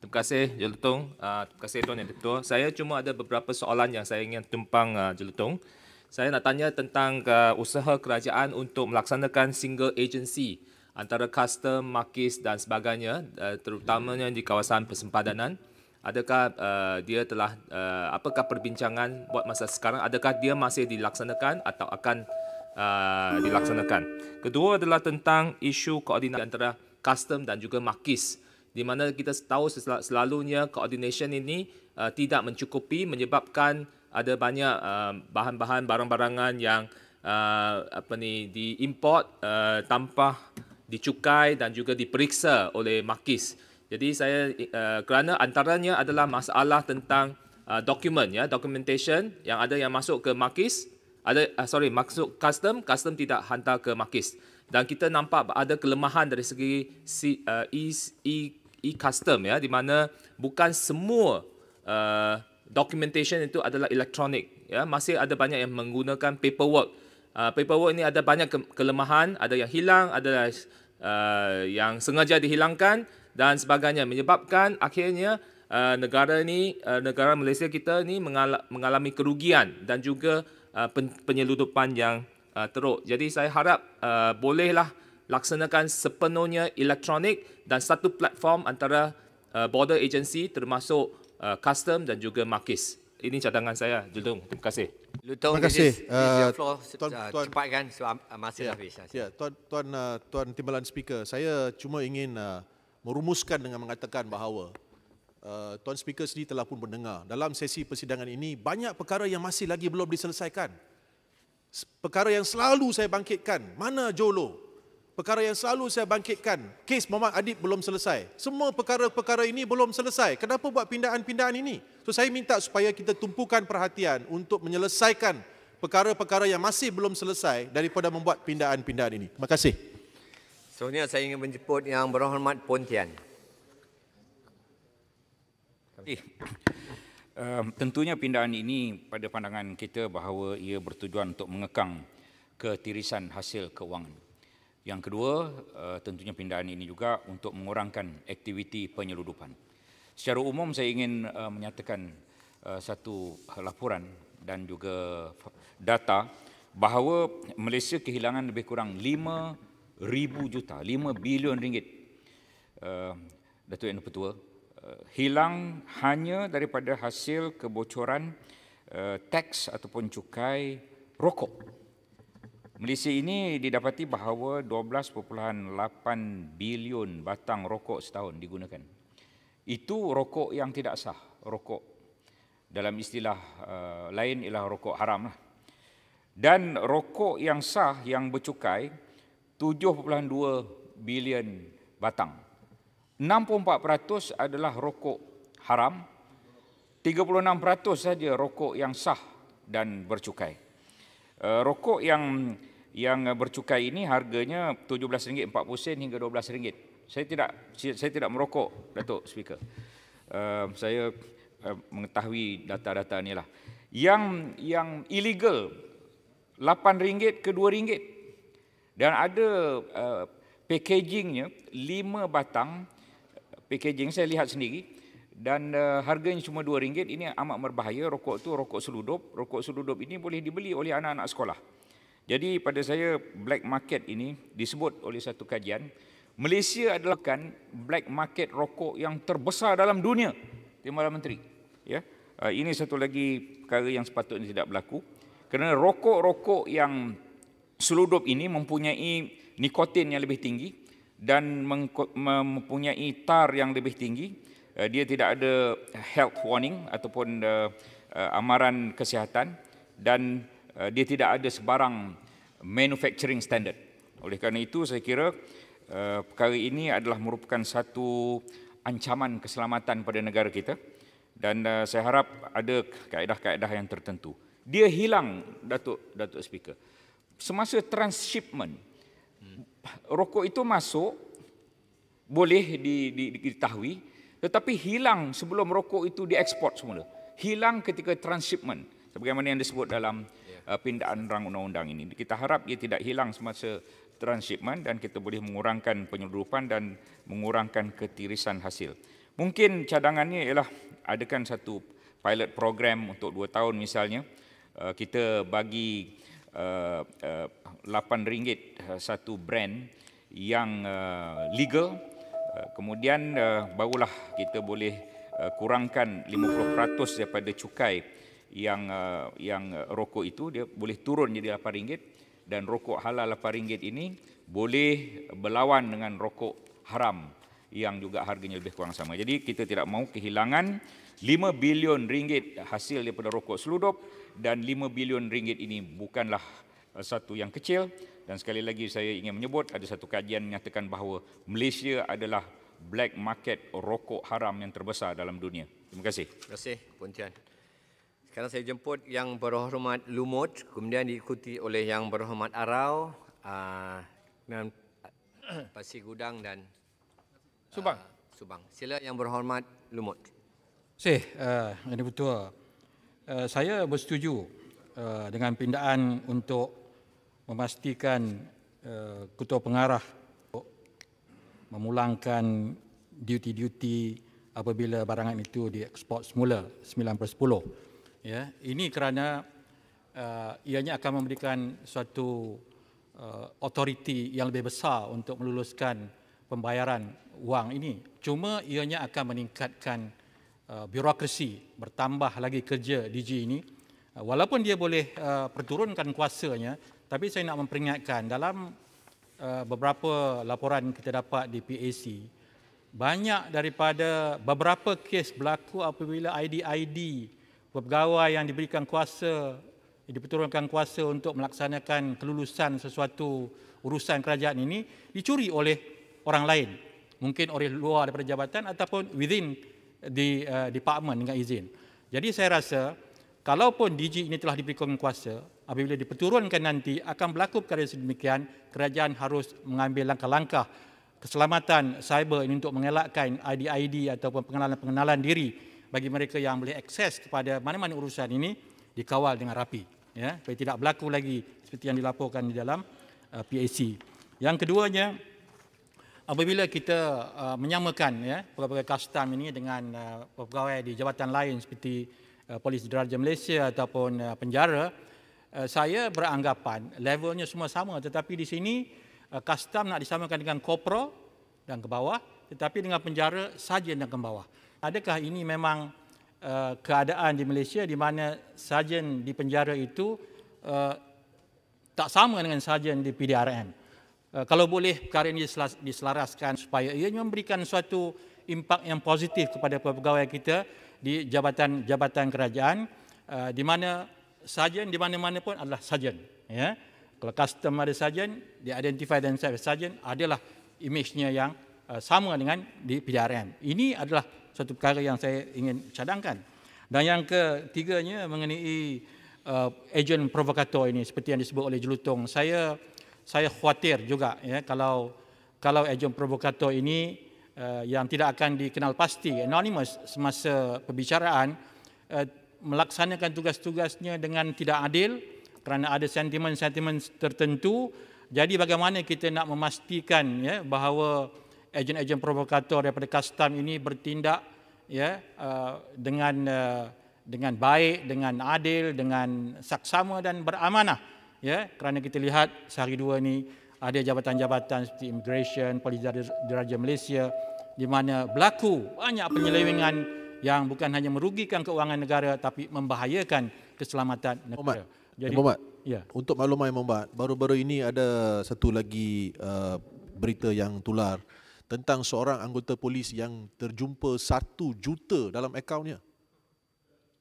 Terima kasih Jelutong. Uh, terima kasih Tuan Yang Ketua. Saya cuma ada beberapa soalan yang saya ingin tumpang uh, Jelutong. Saya nak tanya tentang uh, usaha kerajaan untuk melaksanakan single agency antara custom, markis dan sebagainya uh, terutamanya di kawasan persempadanan adakah uh, dia telah uh, apakah perbincangan buat masa sekarang adakah dia masih dilaksanakan atau akan uh, dilaksanakan kedua adalah tentang isu koordinasi antara custom dan juga makis di mana kita tahu selalunya coordination ini uh, tidak mencukupi menyebabkan ada banyak uh, bahan-bahan barang-barangan yang uh, apa ni diimport uh, tanpa dicukai dan juga diperiksa oleh makis jadi saya uh, kerana antaranya adalah masalah tentang uh, eh, dokumen ya, documentation yang ada yang masuk ke Makis, ada uh, sorry masuk custom, custom tidak hantar ke Makis. Dan kita nampak ada kelemahan dari segi uh, e, e, e custom ya di mana bukan semua uh, documentation itu adalah elektronik ya, masih ada banyak yang menggunakan paperwork. Uh, paperwork ini ada banyak ke- kelemahan, ada yang hilang, ada uh, yang sengaja dihilangkan dan sebagainya menyebabkan akhirnya uh, negara ini uh, negara Malaysia kita ini mengala- mengalami kerugian dan juga uh, pen- penyeludupan yang uh, teruk. Jadi saya harap uh, bolehlah laksanakan sepenuhnya elektronik dan satu platform antara uh, border agency termasuk uh, custom dan juga markis. Ini cadangan saya, Jelung. Terima kasih. Lutong, Terima kasih. Uh, tuan, uh, tuan, cepat kan? Um, uh, masih yeah, habis. yeah, tuan, tuan, uh, tuan Timbalan Speaker, saya cuma ingin uh, merumuskan dengan mengatakan bahawa uh, Tuan Speaker sendiri telah pun mendengar dalam sesi persidangan ini banyak perkara yang masih lagi belum diselesaikan. Perkara yang selalu saya bangkitkan, mana Jolo? Perkara yang selalu saya bangkitkan, kes Muhammad Adib belum selesai. Semua perkara-perkara ini belum selesai. Kenapa buat pindaan-pindaan ini? So, saya minta supaya kita tumpukan perhatian untuk menyelesaikan perkara-perkara yang masih belum selesai daripada membuat pindaan-pindaan ini. Terima kasih. Sebenarnya so, saya ingin menjemput yang berhormat Pontian. Eh, um, tentunya pindaan ini pada pandangan kita bahawa ia bertujuan untuk mengekang ketirisan hasil keuangan. Yang kedua, uh, tentunya pindaan ini juga untuk mengurangkan aktiviti penyeludupan. Secara umum saya ingin uh, menyatakan uh, satu laporan dan juga data bahawa Malaysia kehilangan lebih kurang 5 ribu juta, lima bilion ringgit. Uh, Datuk Yang Pertua, uh, hilang hanya daripada hasil kebocoran uh, teks ataupun cukai rokok. Malaysia ini didapati bahawa 12.8 bilion batang rokok setahun digunakan. Itu rokok yang tidak sah, rokok dalam istilah uh, lain ialah rokok haram lah. Dan rokok yang sah yang bercukai 7.2 bilion batang. 64% adalah rokok haram. 36% saja rokok yang sah dan bercukai. Eh, rokok yang yang bercukai ini harganya RM17.40 hingga RM12. Saya tidak saya tidak merokok, Datuk Speaker. Eh, saya eh, mengetahui data-data ini lah. Yang yang illegal RM8 ke RM2 dan ada uh, packagingnya lima batang uh, packaging saya lihat sendiri dan uh, harganya cuma dua ringgit ini amat berbahaya rokok tu rokok seludup rokok seludup ini boleh dibeli oleh anak-anak sekolah. Jadi pada saya black market ini disebut oleh satu kajian Malaysia adalah kan black market rokok yang terbesar dalam dunia. Timbalan Menteri. Ya. Uh, ini satu lagi perkara yang sepatutnya tidak berlaku. Kerana rokok-rokok yang seludup ini mempunyai nikotin yang lebih tinggi dan mempunyai tar yang lebih tinggi. Eh, dia tidak ada health warning ataupun eh, eh, amaran kesihatan dan dia tidak ada sebarang manufacturing standard. Oleh kerana itu saya kira perkara ini adalah merupakan satu ancaman keselamatan pada negara kita dan saya harap ada kaedah-kaedah yang tertentu. Dia hilang Datuk Datuk Speaker semasa transshipment rokok itu masuk boleh diketahui tetapi hilang sebelum rokok itu diekspor semula hilang ketika transshipment sebagaimana yang disebut dalam ya. uh, pindaan rang undang-undang ini kita harap ia tidak hilang semasa transshipment dan kita boleh mengurangkan penyeludupan dan mengurangkan ketirisan hasil mungkin cadangannya ialah adakan satu pilot program untuk dua tahun misalnya uh, kita bagi Uh, uh, RM8 uh, satu brand yang uh, legal. Uh, kemudian uh, barulah kita boleh uh, kurangkan 50% daripada cukai yang uh, yang uh, rokok itu dia boleh turun jadi rm ringgit dan rokok halal rm ringgit ini boleh berlawan dengan rokok haram yang juga harganya lebih kurang sama. Jadi kita tidak mahu kehilangan 5 bilion ringgit hasil daripada rokok seludup dan 5 bilion ringgit ini bukanlah uh, satu yang kecil dan sekali lagi saya ingin menyebut ada satu kajian menyatakan bahawa Malaysia adalah black market rokok haram yang terbesar dalam dunia. Terima kasih. Terima kasih Puan Tian. Sekarang saya jemput yang berhormat Lumut kemudian diikuti oleh yang berhormat Arau dan uh, Pasir Gudang dan Subang. Uh, Subang. Sila yang berhormat Lumut. Sih, uh, ini betul. Eh, saya bersetuju eh, dengan pindaan untuk memastikan eh, ketua pengarah memulangkan duty-duty apabila barangan itu diekspor semula 9 per 10. Ya, ini kerana ianya akan memberikan suatu authority yang lebih besar untuk meluluskan pembayaran wang ini. Cuma ianya akan meningkatkan Uh, birokrasi bertambah lagi kerja DG ini uh, walaupun dia boleh uh, perturunkan kuasanya tapi saya nak memperingatkan dalam uh, beberapa laporan kita dapat di PAC banyak daripada beberapa kes berlaku apabila ID-ID pegawai yang diberikan kuasa diperturunkan kuasa untuk melaksanakan kelulusan sesuatu urusan kerajaan ini dicuri oleh orang lain mungkin oleh luar daripada jabatan ataupun within di uh, department dengan izin. Jadi saya rasa kalaupun DG ini telah diberikan kuasa, apabila diperturunkan nanti akan berlaku perkara sedemikian, kerajaan harus mengambil langkah-langkah keselamatan cyber ini untuk mengelakkan ID-ID ataupun pengenalan-pengenalan diri bagi mereka yang boleh akses kepada mana-mana urusan ini dikawal dengan rapi. Ya, supaya tidak berlaku lagi seperti yang dilaporkan di dalam uh, eh, PAC. Yang keduanya, apabila kita uh, menyamakan ya pegawai kastam ini dengan uh, pegawai di jabatan lain seperti uh, polis diraja Malaysia ataupun uh, penjara uh, saya beranggapan levelnya semua sama tetapi di sini uh, kastam nak disamakan dengan kopro dan ke bawah tetapi dengan penjara sarjan dan ke bawah adakah ini memang uh, keadaan di Malaysia di mana sarjan di penjara itu uh, tak sama dengan sarjan di PDRM Eh, kalau boleh perkara ini diselaraskan supaya ia memberikan suatu impak yang positif kepada pegawai kita di jabatan-jabatan kerajaan eh, di mana sarjan di mana-mana pun adalah sarjan ya kalau custom ada sarjan di identify dan saya sarjan adalah imejnya yang eh, sama dengan di PDRM ini adalah suatu perkara yang saya ingin cadangkan dan yang ketiganya mengenai uh, ejen provokator ini seperti yang disebut oleh Jelutong saya saya khawatir juga ya kalau kalau ejen provokator ini uh, yang tidak akan dikenal pasti anonymous semasa pembicaraan uh, melaksanakan tugas-tugasnya dengan tidak adil kerana ada sentimen-sentimen tertentu jadi bagaimana kita nak memastikan ya bahawa ejen-ejen provokator daripada custom ini bertindak ya uh, dengan uh, dengan baik dengan adil dengan saksama dan beramanah ya kerana kita lihat sehari dua ni ada jabatan-jabatan seperti immigration polis diraja Malaysia di mana berlaku banyak penyelewengan yang bukan hanya merugikan keuangan negara tapi membahayakan keselamatan negara. Umat. Jadi Umat. ya untuk maklumat yang membat baru-baru ini ada satu lagi uh, berita yang tular tentang seorang anggota polis yang terjumpa satu juta dalam akaunnya.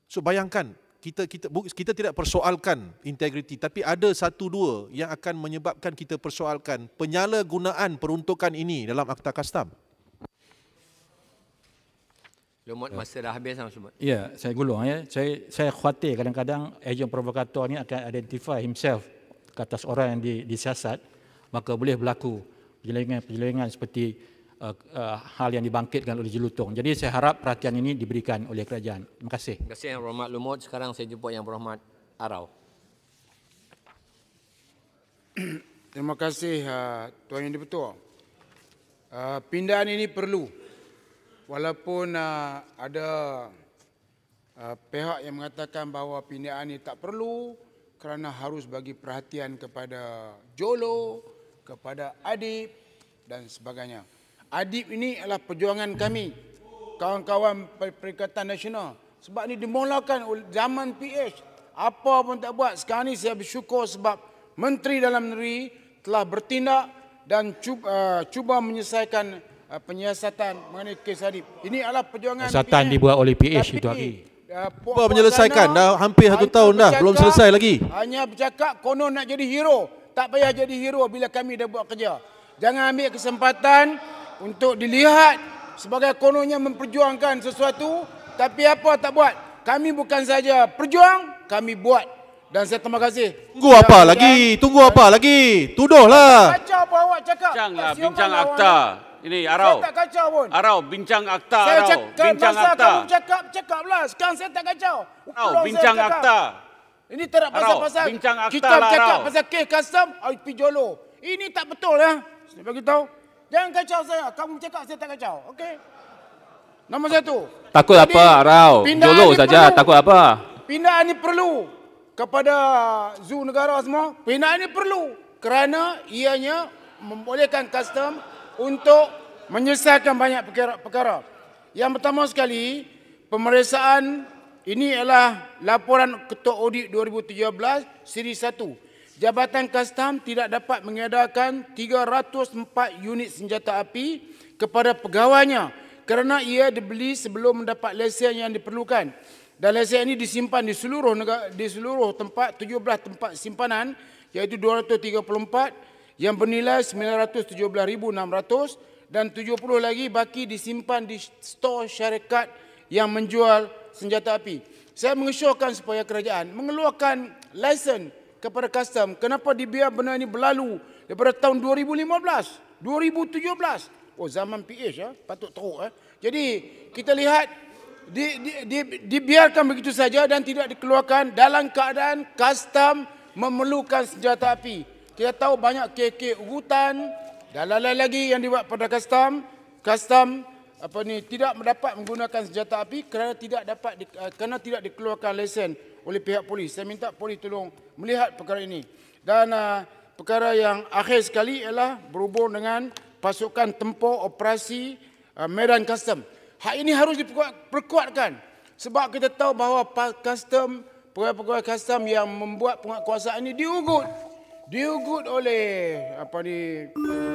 So bayangkan kita kita kita tidak persoalkan integriti tapi ada satu dua yang akan menyebabkan kita persoalkan penyalahgunaan peruntukan ini dalam akta kastam. Lumut ya. masa dah habis sama semua. Ya, saya gulung ya. Saya saya khuatir kadang-kadang ejen provokator ni akan identify himself ke atas orang yang disiasat maka boleh berlaku penyelewengan-penyelewengan seperti Eh, eh, hal yang dibangkitkan oleh Jelutong. Jadi saya harap perhatian ini diberikan oleh kerajaan. Terima kasih. Terima kasih Yang Berhormat Lumut. Sekarang saya jumpa Yang Berhormat Arau. (clears throat) Terima kasih eh, Tuan Yang Dipertua. Pindahan ini perlu walaupun ada pihak yang mengatakan bahawa pindahan ini tak perlu kerana harus bagi perhatian kepada Jolo, kepada Adib dan sebagainya. Adib ini adalah perjuangan kami kawan-kawan Perikatan Nasional sebab ini dimulakan zaman PH apa pun tak buat sekarang ini saya bersyukur sebab Menteri Dalam Negeri telah bertindak dan cuba, uh, eh, cuba menyelesaikan uh, penyiasatan mengenai kes Adib ini adalah perjuangan penyiasatan dibuat oleh PH itu hari cuba uh, menyelesaikan sana, dah hampir satu tahun bercakap, dah belum selesai lagi hanya bercakap konon nak jadi hero tak payah jadi hero bila kami dah buat kerja jangan ambil kesempatan untuk dilihat sebagai kononnya memperjuangkan sesuatu tapi apa tak buat kami bukan saja perjuang kami buat dan saya terima kasih tunggu apa bincang. lagi tunggu apa lagi tuduhlah kacau apa awak cakap janganlah bincang lah, akta ini Arau. Saya tak kacau pun. Arau, bincang akta saya Arau. Cakap, bincang masa akta. Kamu cakap, cakap Sekarang saya tak kacau. Arau, bincang cakap. akta. Ini tak pasal-pasal. Bincang akta kita lah cakap pasal kes custom, IP Jolo. Ini tak betul ya. Saya beritahu. Jangan kacau saya. Kamu cakap saya tak kacau. Okey? saya tu. Takut Jadi, apa, Rao? Jolo saja. Takut apa? Pindahan ini perlu kepada zoo negara semua. Pindahan ini perlu kerana ianya membolehkan custom untuk menyelesaikan banyak perkara-perkara. Yang pertama sekali, pemeriksaan ini adalah laporan Ketua Audit 2017 Siri 1. Jabatan Kastam tidak dapat mengedarkan 304 unit senjata api kepada pegawainya kerana ia dibeli sebelum mendapat lesen yang diperlukan. Dan lesen ini disimpan di seluruh negara, di seluruh tempat 17 tempat simpanan iaitu 234 yang bernilai 917,600 dan 70 lagi baki disimpan di stor syarikat yang menjual senjata api. Saya mengesyorkan supaya kerajaan mengeluarkan lesen kepada custom kenapa dibiar benda ini berlalu daripada tahun 2015 2017 oh zaman PH ya ah. patut teruk ya. jadi kita lihat di, di, di, dibiarkan begitu saja dan tidak dikeluarkan dalam keadaan custom memerlukan senjata api kita tahu banyak KK hutan dan lain-lain lagi yang dibuat pada custom custom apa ni tidak mendapat menggunakan senjata api kerana tidak dapat di, eh, kerana tidak dikeluarkan lesen oleh pihak polis. Saya minta polis tolong melihat perkara ini. Dan uh, perkara yang akhir sekali ialah berhubung dengan pasukan tempur operasi uh, Medan Custom. Hak ini harus diperkuatkan sebab kita tahu bahawa custom pegawai-pegawai custom yang membuat penguatkuasaan ini diugut diugut oleh apa ni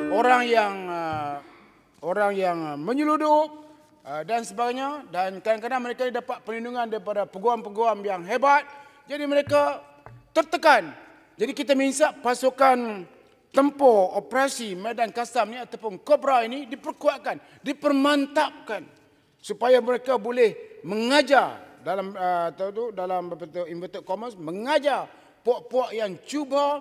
orang yang uh, orang yang menyeludup Ah, dan sebagainya dan kadang-kadang mereka dapat perlindungan daripada peguam-peguam yang hebat jadi mereka tertekan jadi kita minta pasukan tempur operasi medan kasam ni ataupun kobra ini diperkuatkan dipermantapkan supaya mereka boleh mengajar dalam uh, tu dalam betul inverted commas mengajar puak-puak yang cuba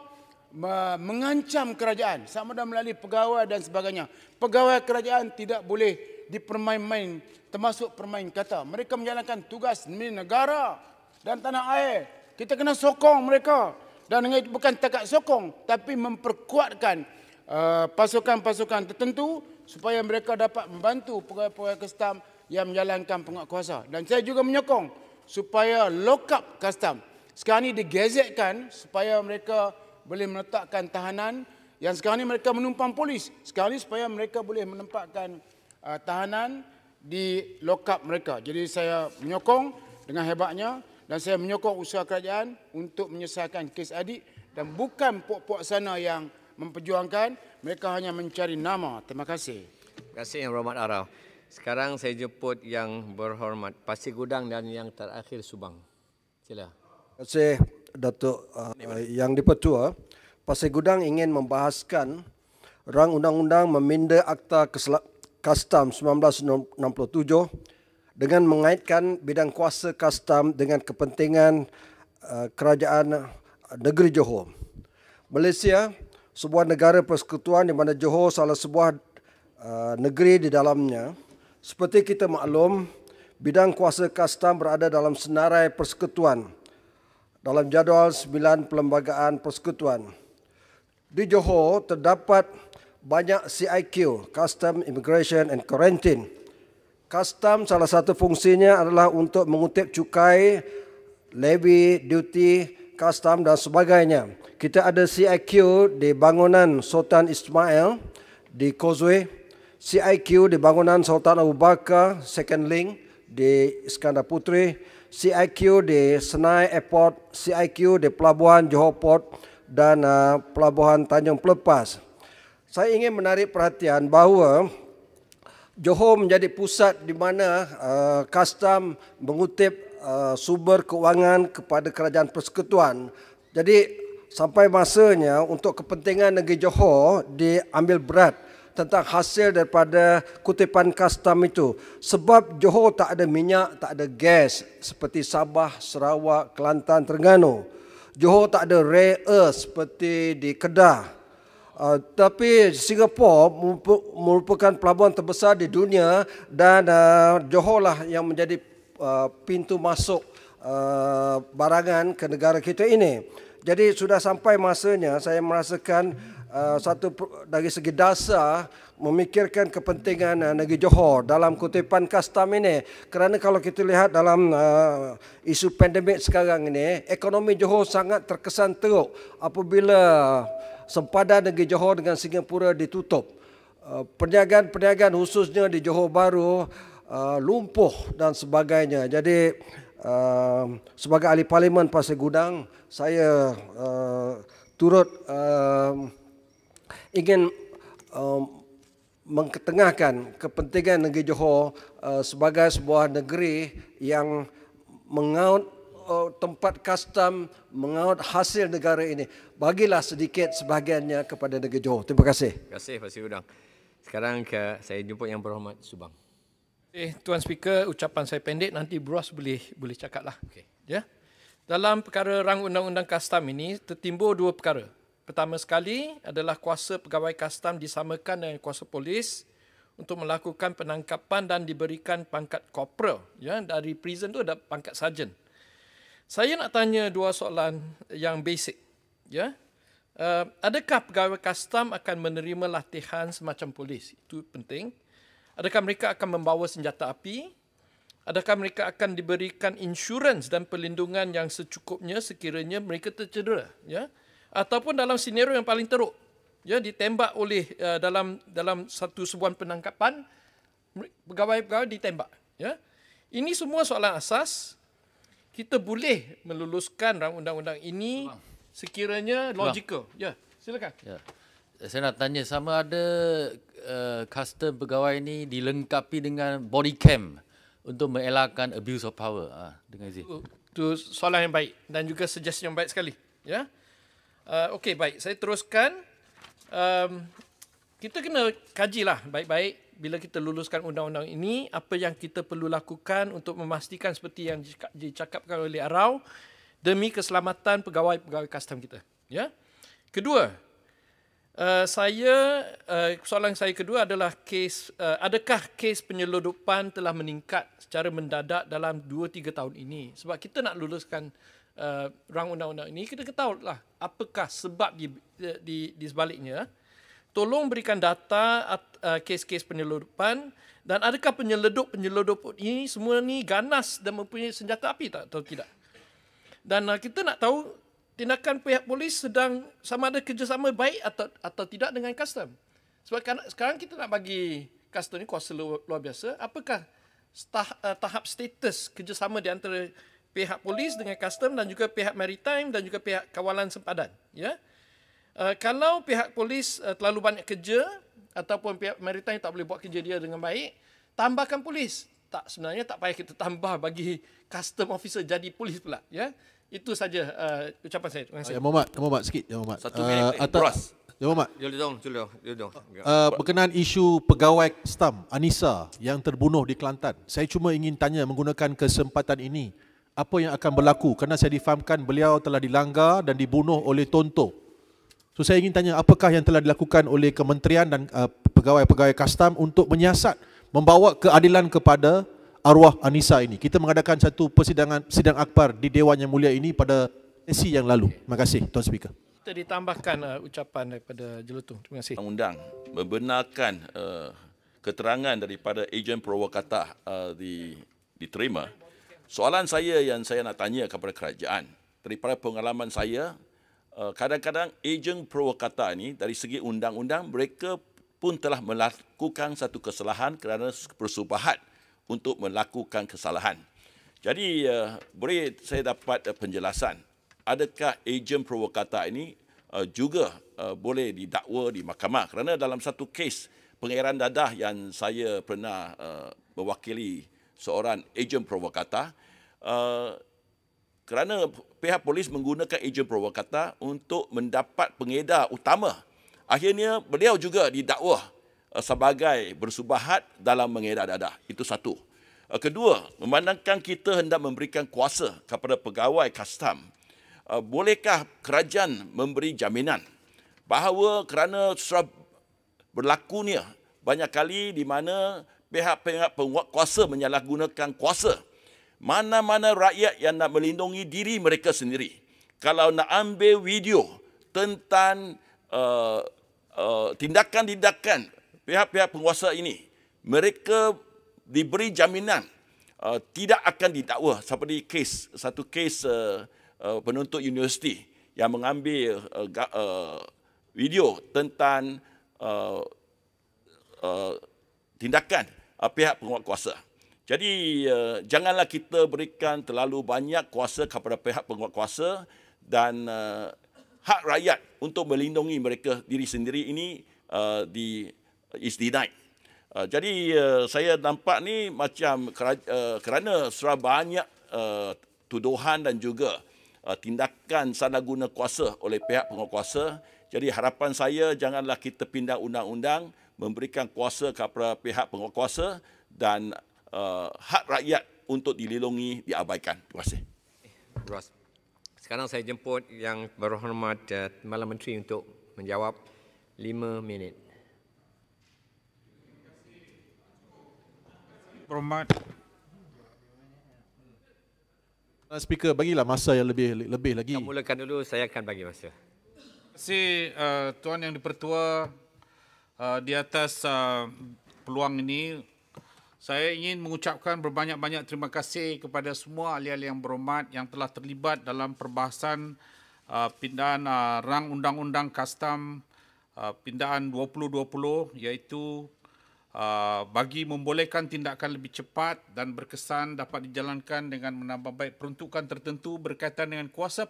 mengancam kerajaan sama ada melalui pegawai dan sebagainya. Pegawai kerajaan tidak boleh di permain main termasuk permain kata. Mereka menjalankan tugas demi negara dan tanah air. Kita kena sokong mereka. Dan dengan itu bukan takat sokong tapi memperkuatkan uh, pasukan-pasukan uh, tertentu supaya mereka dapat membantu pegawai-pegawai kestam yang menjalankan penguatkuasa. Dan saya juga menyokong supaya lokap kestam sekarang ini digazetkan supaya mereka boleh meletakkan tahanan yang sekarang ini mereka menumpang polis. Sekarang ini supaya mereka boleh menempatkan uh, tahanan di lokap mereka. Jadi saya menyokong dengan hebatnya dan saya menyokong usaha kerajaan untuk menyelesaikan kes adik dan bukan puak-puak sana yang memperjuangkan, mereka hanya mencari nama. Terima kasih. Terima kasih Yang Berhormat Arau. Sekarang saya jemput Yang Berhormat Pasir Gudang dan Yang Terakhir Subang. Sila. Terima kasih Datuk uh, Yang Dipertua. Pasir Gudang ingin membahaskan rang undang-undang meminda akta keselamatan Kastam 1967 dengan mengaitkan bidang kuasa kastam dengan kepentingan eh, kerajaan eh, negeri Johor. Malaysia sebuah negara persekutuan di mana Johor salah sebuah eh, negeri di dalamnya. Seperti kita maklum, bidang kuasa kastam berada dalam senarai persekutuan dalam jadual sembilan perlembagaan persekutuan. Di Johor terdapat banyak CIQ, Custom Immigration and Quarantine. Custom salah satu fungsinya adalah untuk mengutip cukai, levy, duty, custom dan sebagainya. Kita ada CIQ di bangunan Sultan Ismail di Causeway, CIQ di bangunan Sultan Abu Bakar Second Link di Iskandar Putri, CIQ di Senai Airport, CIQ di Pelabuhan Johor Port dan uh, Pelabuhan Tanjung Pelepas saya ingin menarik perhatian bahawa Johor menjadi pusat di mana uh, custom mengutip uh, sumber kewangan kepada kerajaan persekutuan. Jadi sampai masanya untuk kepentingan negeri Johor diambil berat tentang hasil daripada kutipan custom itu. Sebab Johor tak ada minyak, tak ada gas seperti Sabah, Sarawak, Kelantan, Terengganu. Johor tak ada rare earth seperti di Kedah. Uh, tapi Singapura merupakan pelabuhan terbesar di dunia dan uh, Johor lah yang menjadi uh, pintu masuk uh, barangan ke negara kita ini. Jadi sudah sampai masanya saya merasakan uh, satu dari segi dasar memikirkan kepentingan uh, negeri Johor dalam kutipan kastam ini. Kerana kalau kita lihat dalam uh, isu pandemik sekarang ini, ekonomi Johor sangat terkesan teruk apabila... Uh, sempadan negeri Johor dengan Singapura ditutup. Eh, perniagaan-perniagaan khususnya di Johor Bahru eh, lumpuh dan sebagainya. Jadi eh, sebagai ahli parlimen Pasir Gudang, saya turut ingin mengketengahkan kepentingan negeri Johor sebagai sebuah negeri yang mengaut uh, tempat kastam mengaut hasil negara ini. Bagilah sedikit sebahagiannya kepada negara Johor. Terima kasih. Terima kasih Pak Sirudang. Sekarang ke saya jumpa Yang Berhormat Subang. Eh, Tuan Speaker, ucapan saya pendek nanti Bros boleh boleh cakaplah. Okey. Ya. Yeah? Dalam perkara rang undang-undang kastam ini tertimbul dua perkara. Pertama sekali adalah kuasa pegawai kastam disamakan dengan kuasa polis untuk melakukan penangkapan dan diberikan pangkat corporal ya dari prison tu ada pangkat sergeant. Saya nak tanya dua soalan yang basic. Ya? Uh, adakah pegawai custom akan menerima latihan semacam polis? Itu penting. Adakah mereka akan membawa senjata api? Adakah mereka akan diberikan insurans dan perlindungan yang secukupnya sekiranya mereka tercedera? Ya? Ataupun dalam senario yang paling teruk, ya, ditembak oleh uh, dalam dalam satu sebuah penangkapan, pegawai-pegawai ditembak. Ya? Ini semua soalan asas kita boleh meluluskan undang-undang ini Selang. sekiranya logical. Selang. Ya, silakan. Ya. Saya nak tanya sama ada uh, eh, custom pegawai ini dilengkapi dengan body cam untuk mengelakkan abuse of power. Ah, dengan izin. Oh, itu soalan yang baik dan juga suggestion yang baik sekali. Ya, yeah. uh, okay baik. Saya teruskan. Um, kita kena kajilah baik-baik bila kita luluskan undang-undang ini, apa yang kita perlu lakukan untuk memastikan seperti yang dicakapkan oleh Arau demi keselamatan pegawai-pegawai custom kita. Ya. Kedua, uh, saya uh, soalan saya kedua adalah kes uh, adakah kes penyeludupan telah meningkat secara mendadak dalam 2-3 tahun ini? Sebab kita nak luluskan uh, rang undang-undang ini, kita ketahulah apakah sebab di, di, di sebaliknya tolong berikan data uh, kes-kes penyeludupan dan adakah penyeludup-penyeludup ini semua ni ganas dan mempunyai senjata api tak atau tidak? Dan uh, kita nak tahu tindakan pihak polis sedang sama ada kerjasama baik atau atau tidak dengan custom. Sebab kan, sekarang kita nak bagi custom ni kuasa luar, luar biasa, apakah tah, uh, tahap status kerjasama di antara pihak polis dengan custom dan juga pihak maritime dan juga pihak kawalan sempadan, ya? Yeah? Eh, kalau pihak polis uh, terlalu banyak kerja ataupun pihak maritime tak boleh buat kerja dia dengan baik, tambahkan polis. Tak sebenarnya tak payah kita tambah bagi custom officer jadi polis pula, ya. Itu saja uh, ucapan saya. Terima oh, kasih. Ya Muhammad, ya Muhammad sikit, ya Muhammad. Satu uh, Ya Muhammad. Jolio dong, Jolio, Jolio. berkenaan isu pegawai STAM Anisa yang terbunuh di Kelantan. Saya cuma ingin tanya menggunakan kesempatan ini apa yang akan berlaku kerana saya difahamkan beliau telah dilanggar dan dibunuh oleh Tonto So saya ingin tanya apakah yang telah dilakukan oleh kementerian dan uh, pegawai-pegawai custom untuk menyiasat membawa keadilan kepada arwah Anissa ini. Kita mengadakan satu persidangan sidang akbar di Dewan Yang Mulia ini pada sesi yang lalu. Terima kasih Tuan Speaker. Kita ditambahkan uh, ucapan daripada Jelutong. Terima kasih. Undang membenarkan uh, keterangan daripada ejen perwakata uh, di, diterima. Soalan saya yang saya nak tanya kepada kerajaan daripada pengalaman saya Eh, kadang-kadang ejen provokator ini dari segi undang-undang mereka pun telah melakukan satu kesalahan kerana persubahan untuk melakukan kesalahan. Jadi uh, boleh saya dapat uh, penjelasan adakah ejen provokator ini uh, juga uh, boleh didakwa di mahkamah kerana dalam satu kes pengairan dadah yang saya pernah uh, mewakili seorang ejen provokator uh, kerana pihak polis menggunakan ejen provokata untuk mendapat pengedar utama. Akhirnya beliau juga didakwa eh, sebagai bersubahat dalam mengedar dadah. Itu satu. Eh, kedua, memandangkan kita hendak memberikan kuasa kepada pegawai kastam, eh, bolehkah kerajaan memberi jaminan bahawa kerana sudah berlakunya banyak kali di mana pihak-pihak penguat kuasa menyalahgunakan kuasa mana-mana rakyat yang nak melindungi diri mereka sendiri. Kalau nak ambil video tentang uh, uh, tindakan-tindakan pihak-pihak penguasa ini, mereka diberi jaminan uh, tidak akan didakwa seperti kes satu kes uh, uh, penuntut universiti yang mengambil uh, uh, video tentang uh, uh, tindakan uh, pihak penguasa. Jadi uh, janganlah kita berikan terlalu banyak kuasa kepada pihak penguatkuasa dan uh, hak rakyat untuk melindungi mereka diri sendiri ini uh, di is denied. Uh, jadi uh, saya nampak ni macam keraja, uh, kerana serah banyak uh, tuduhan dan juga uh, tindakan sana guna kuasa oleh pihak penguasa. Jadi harapan saya janganlah kita pindah undang-undang memberikan kuasa kepada pihak penguasa dan uh, hak rakyat untuk dilindungi diabaikan. Terima kasih. Eh, Ros. Sekarang saya jemput yang berhormat uh, Malam Menteri untuk menjawab lima minit. Berhormat Uh, speaker bagilah masa yang lebih lebih lagi. Kita mulakan dulu saya akan bagi masa. Si uh, tuan yang dipertua uh, di atas uh, peluang ini saya ingin mengucapkan berbanyak-banyak terima kasih kepada semua ahli-ahli yang berhormat yang telah terlibat dalam perbahasan uh, pindaan uh, rang undang-undang custom uh, pindaan 2020 iaitu uh, bagi membolehkan tindakan lebih cepat dan berkesan dapat dijalankan dengan menambah baik peruntukan tertentu berkaitan dengan kuasa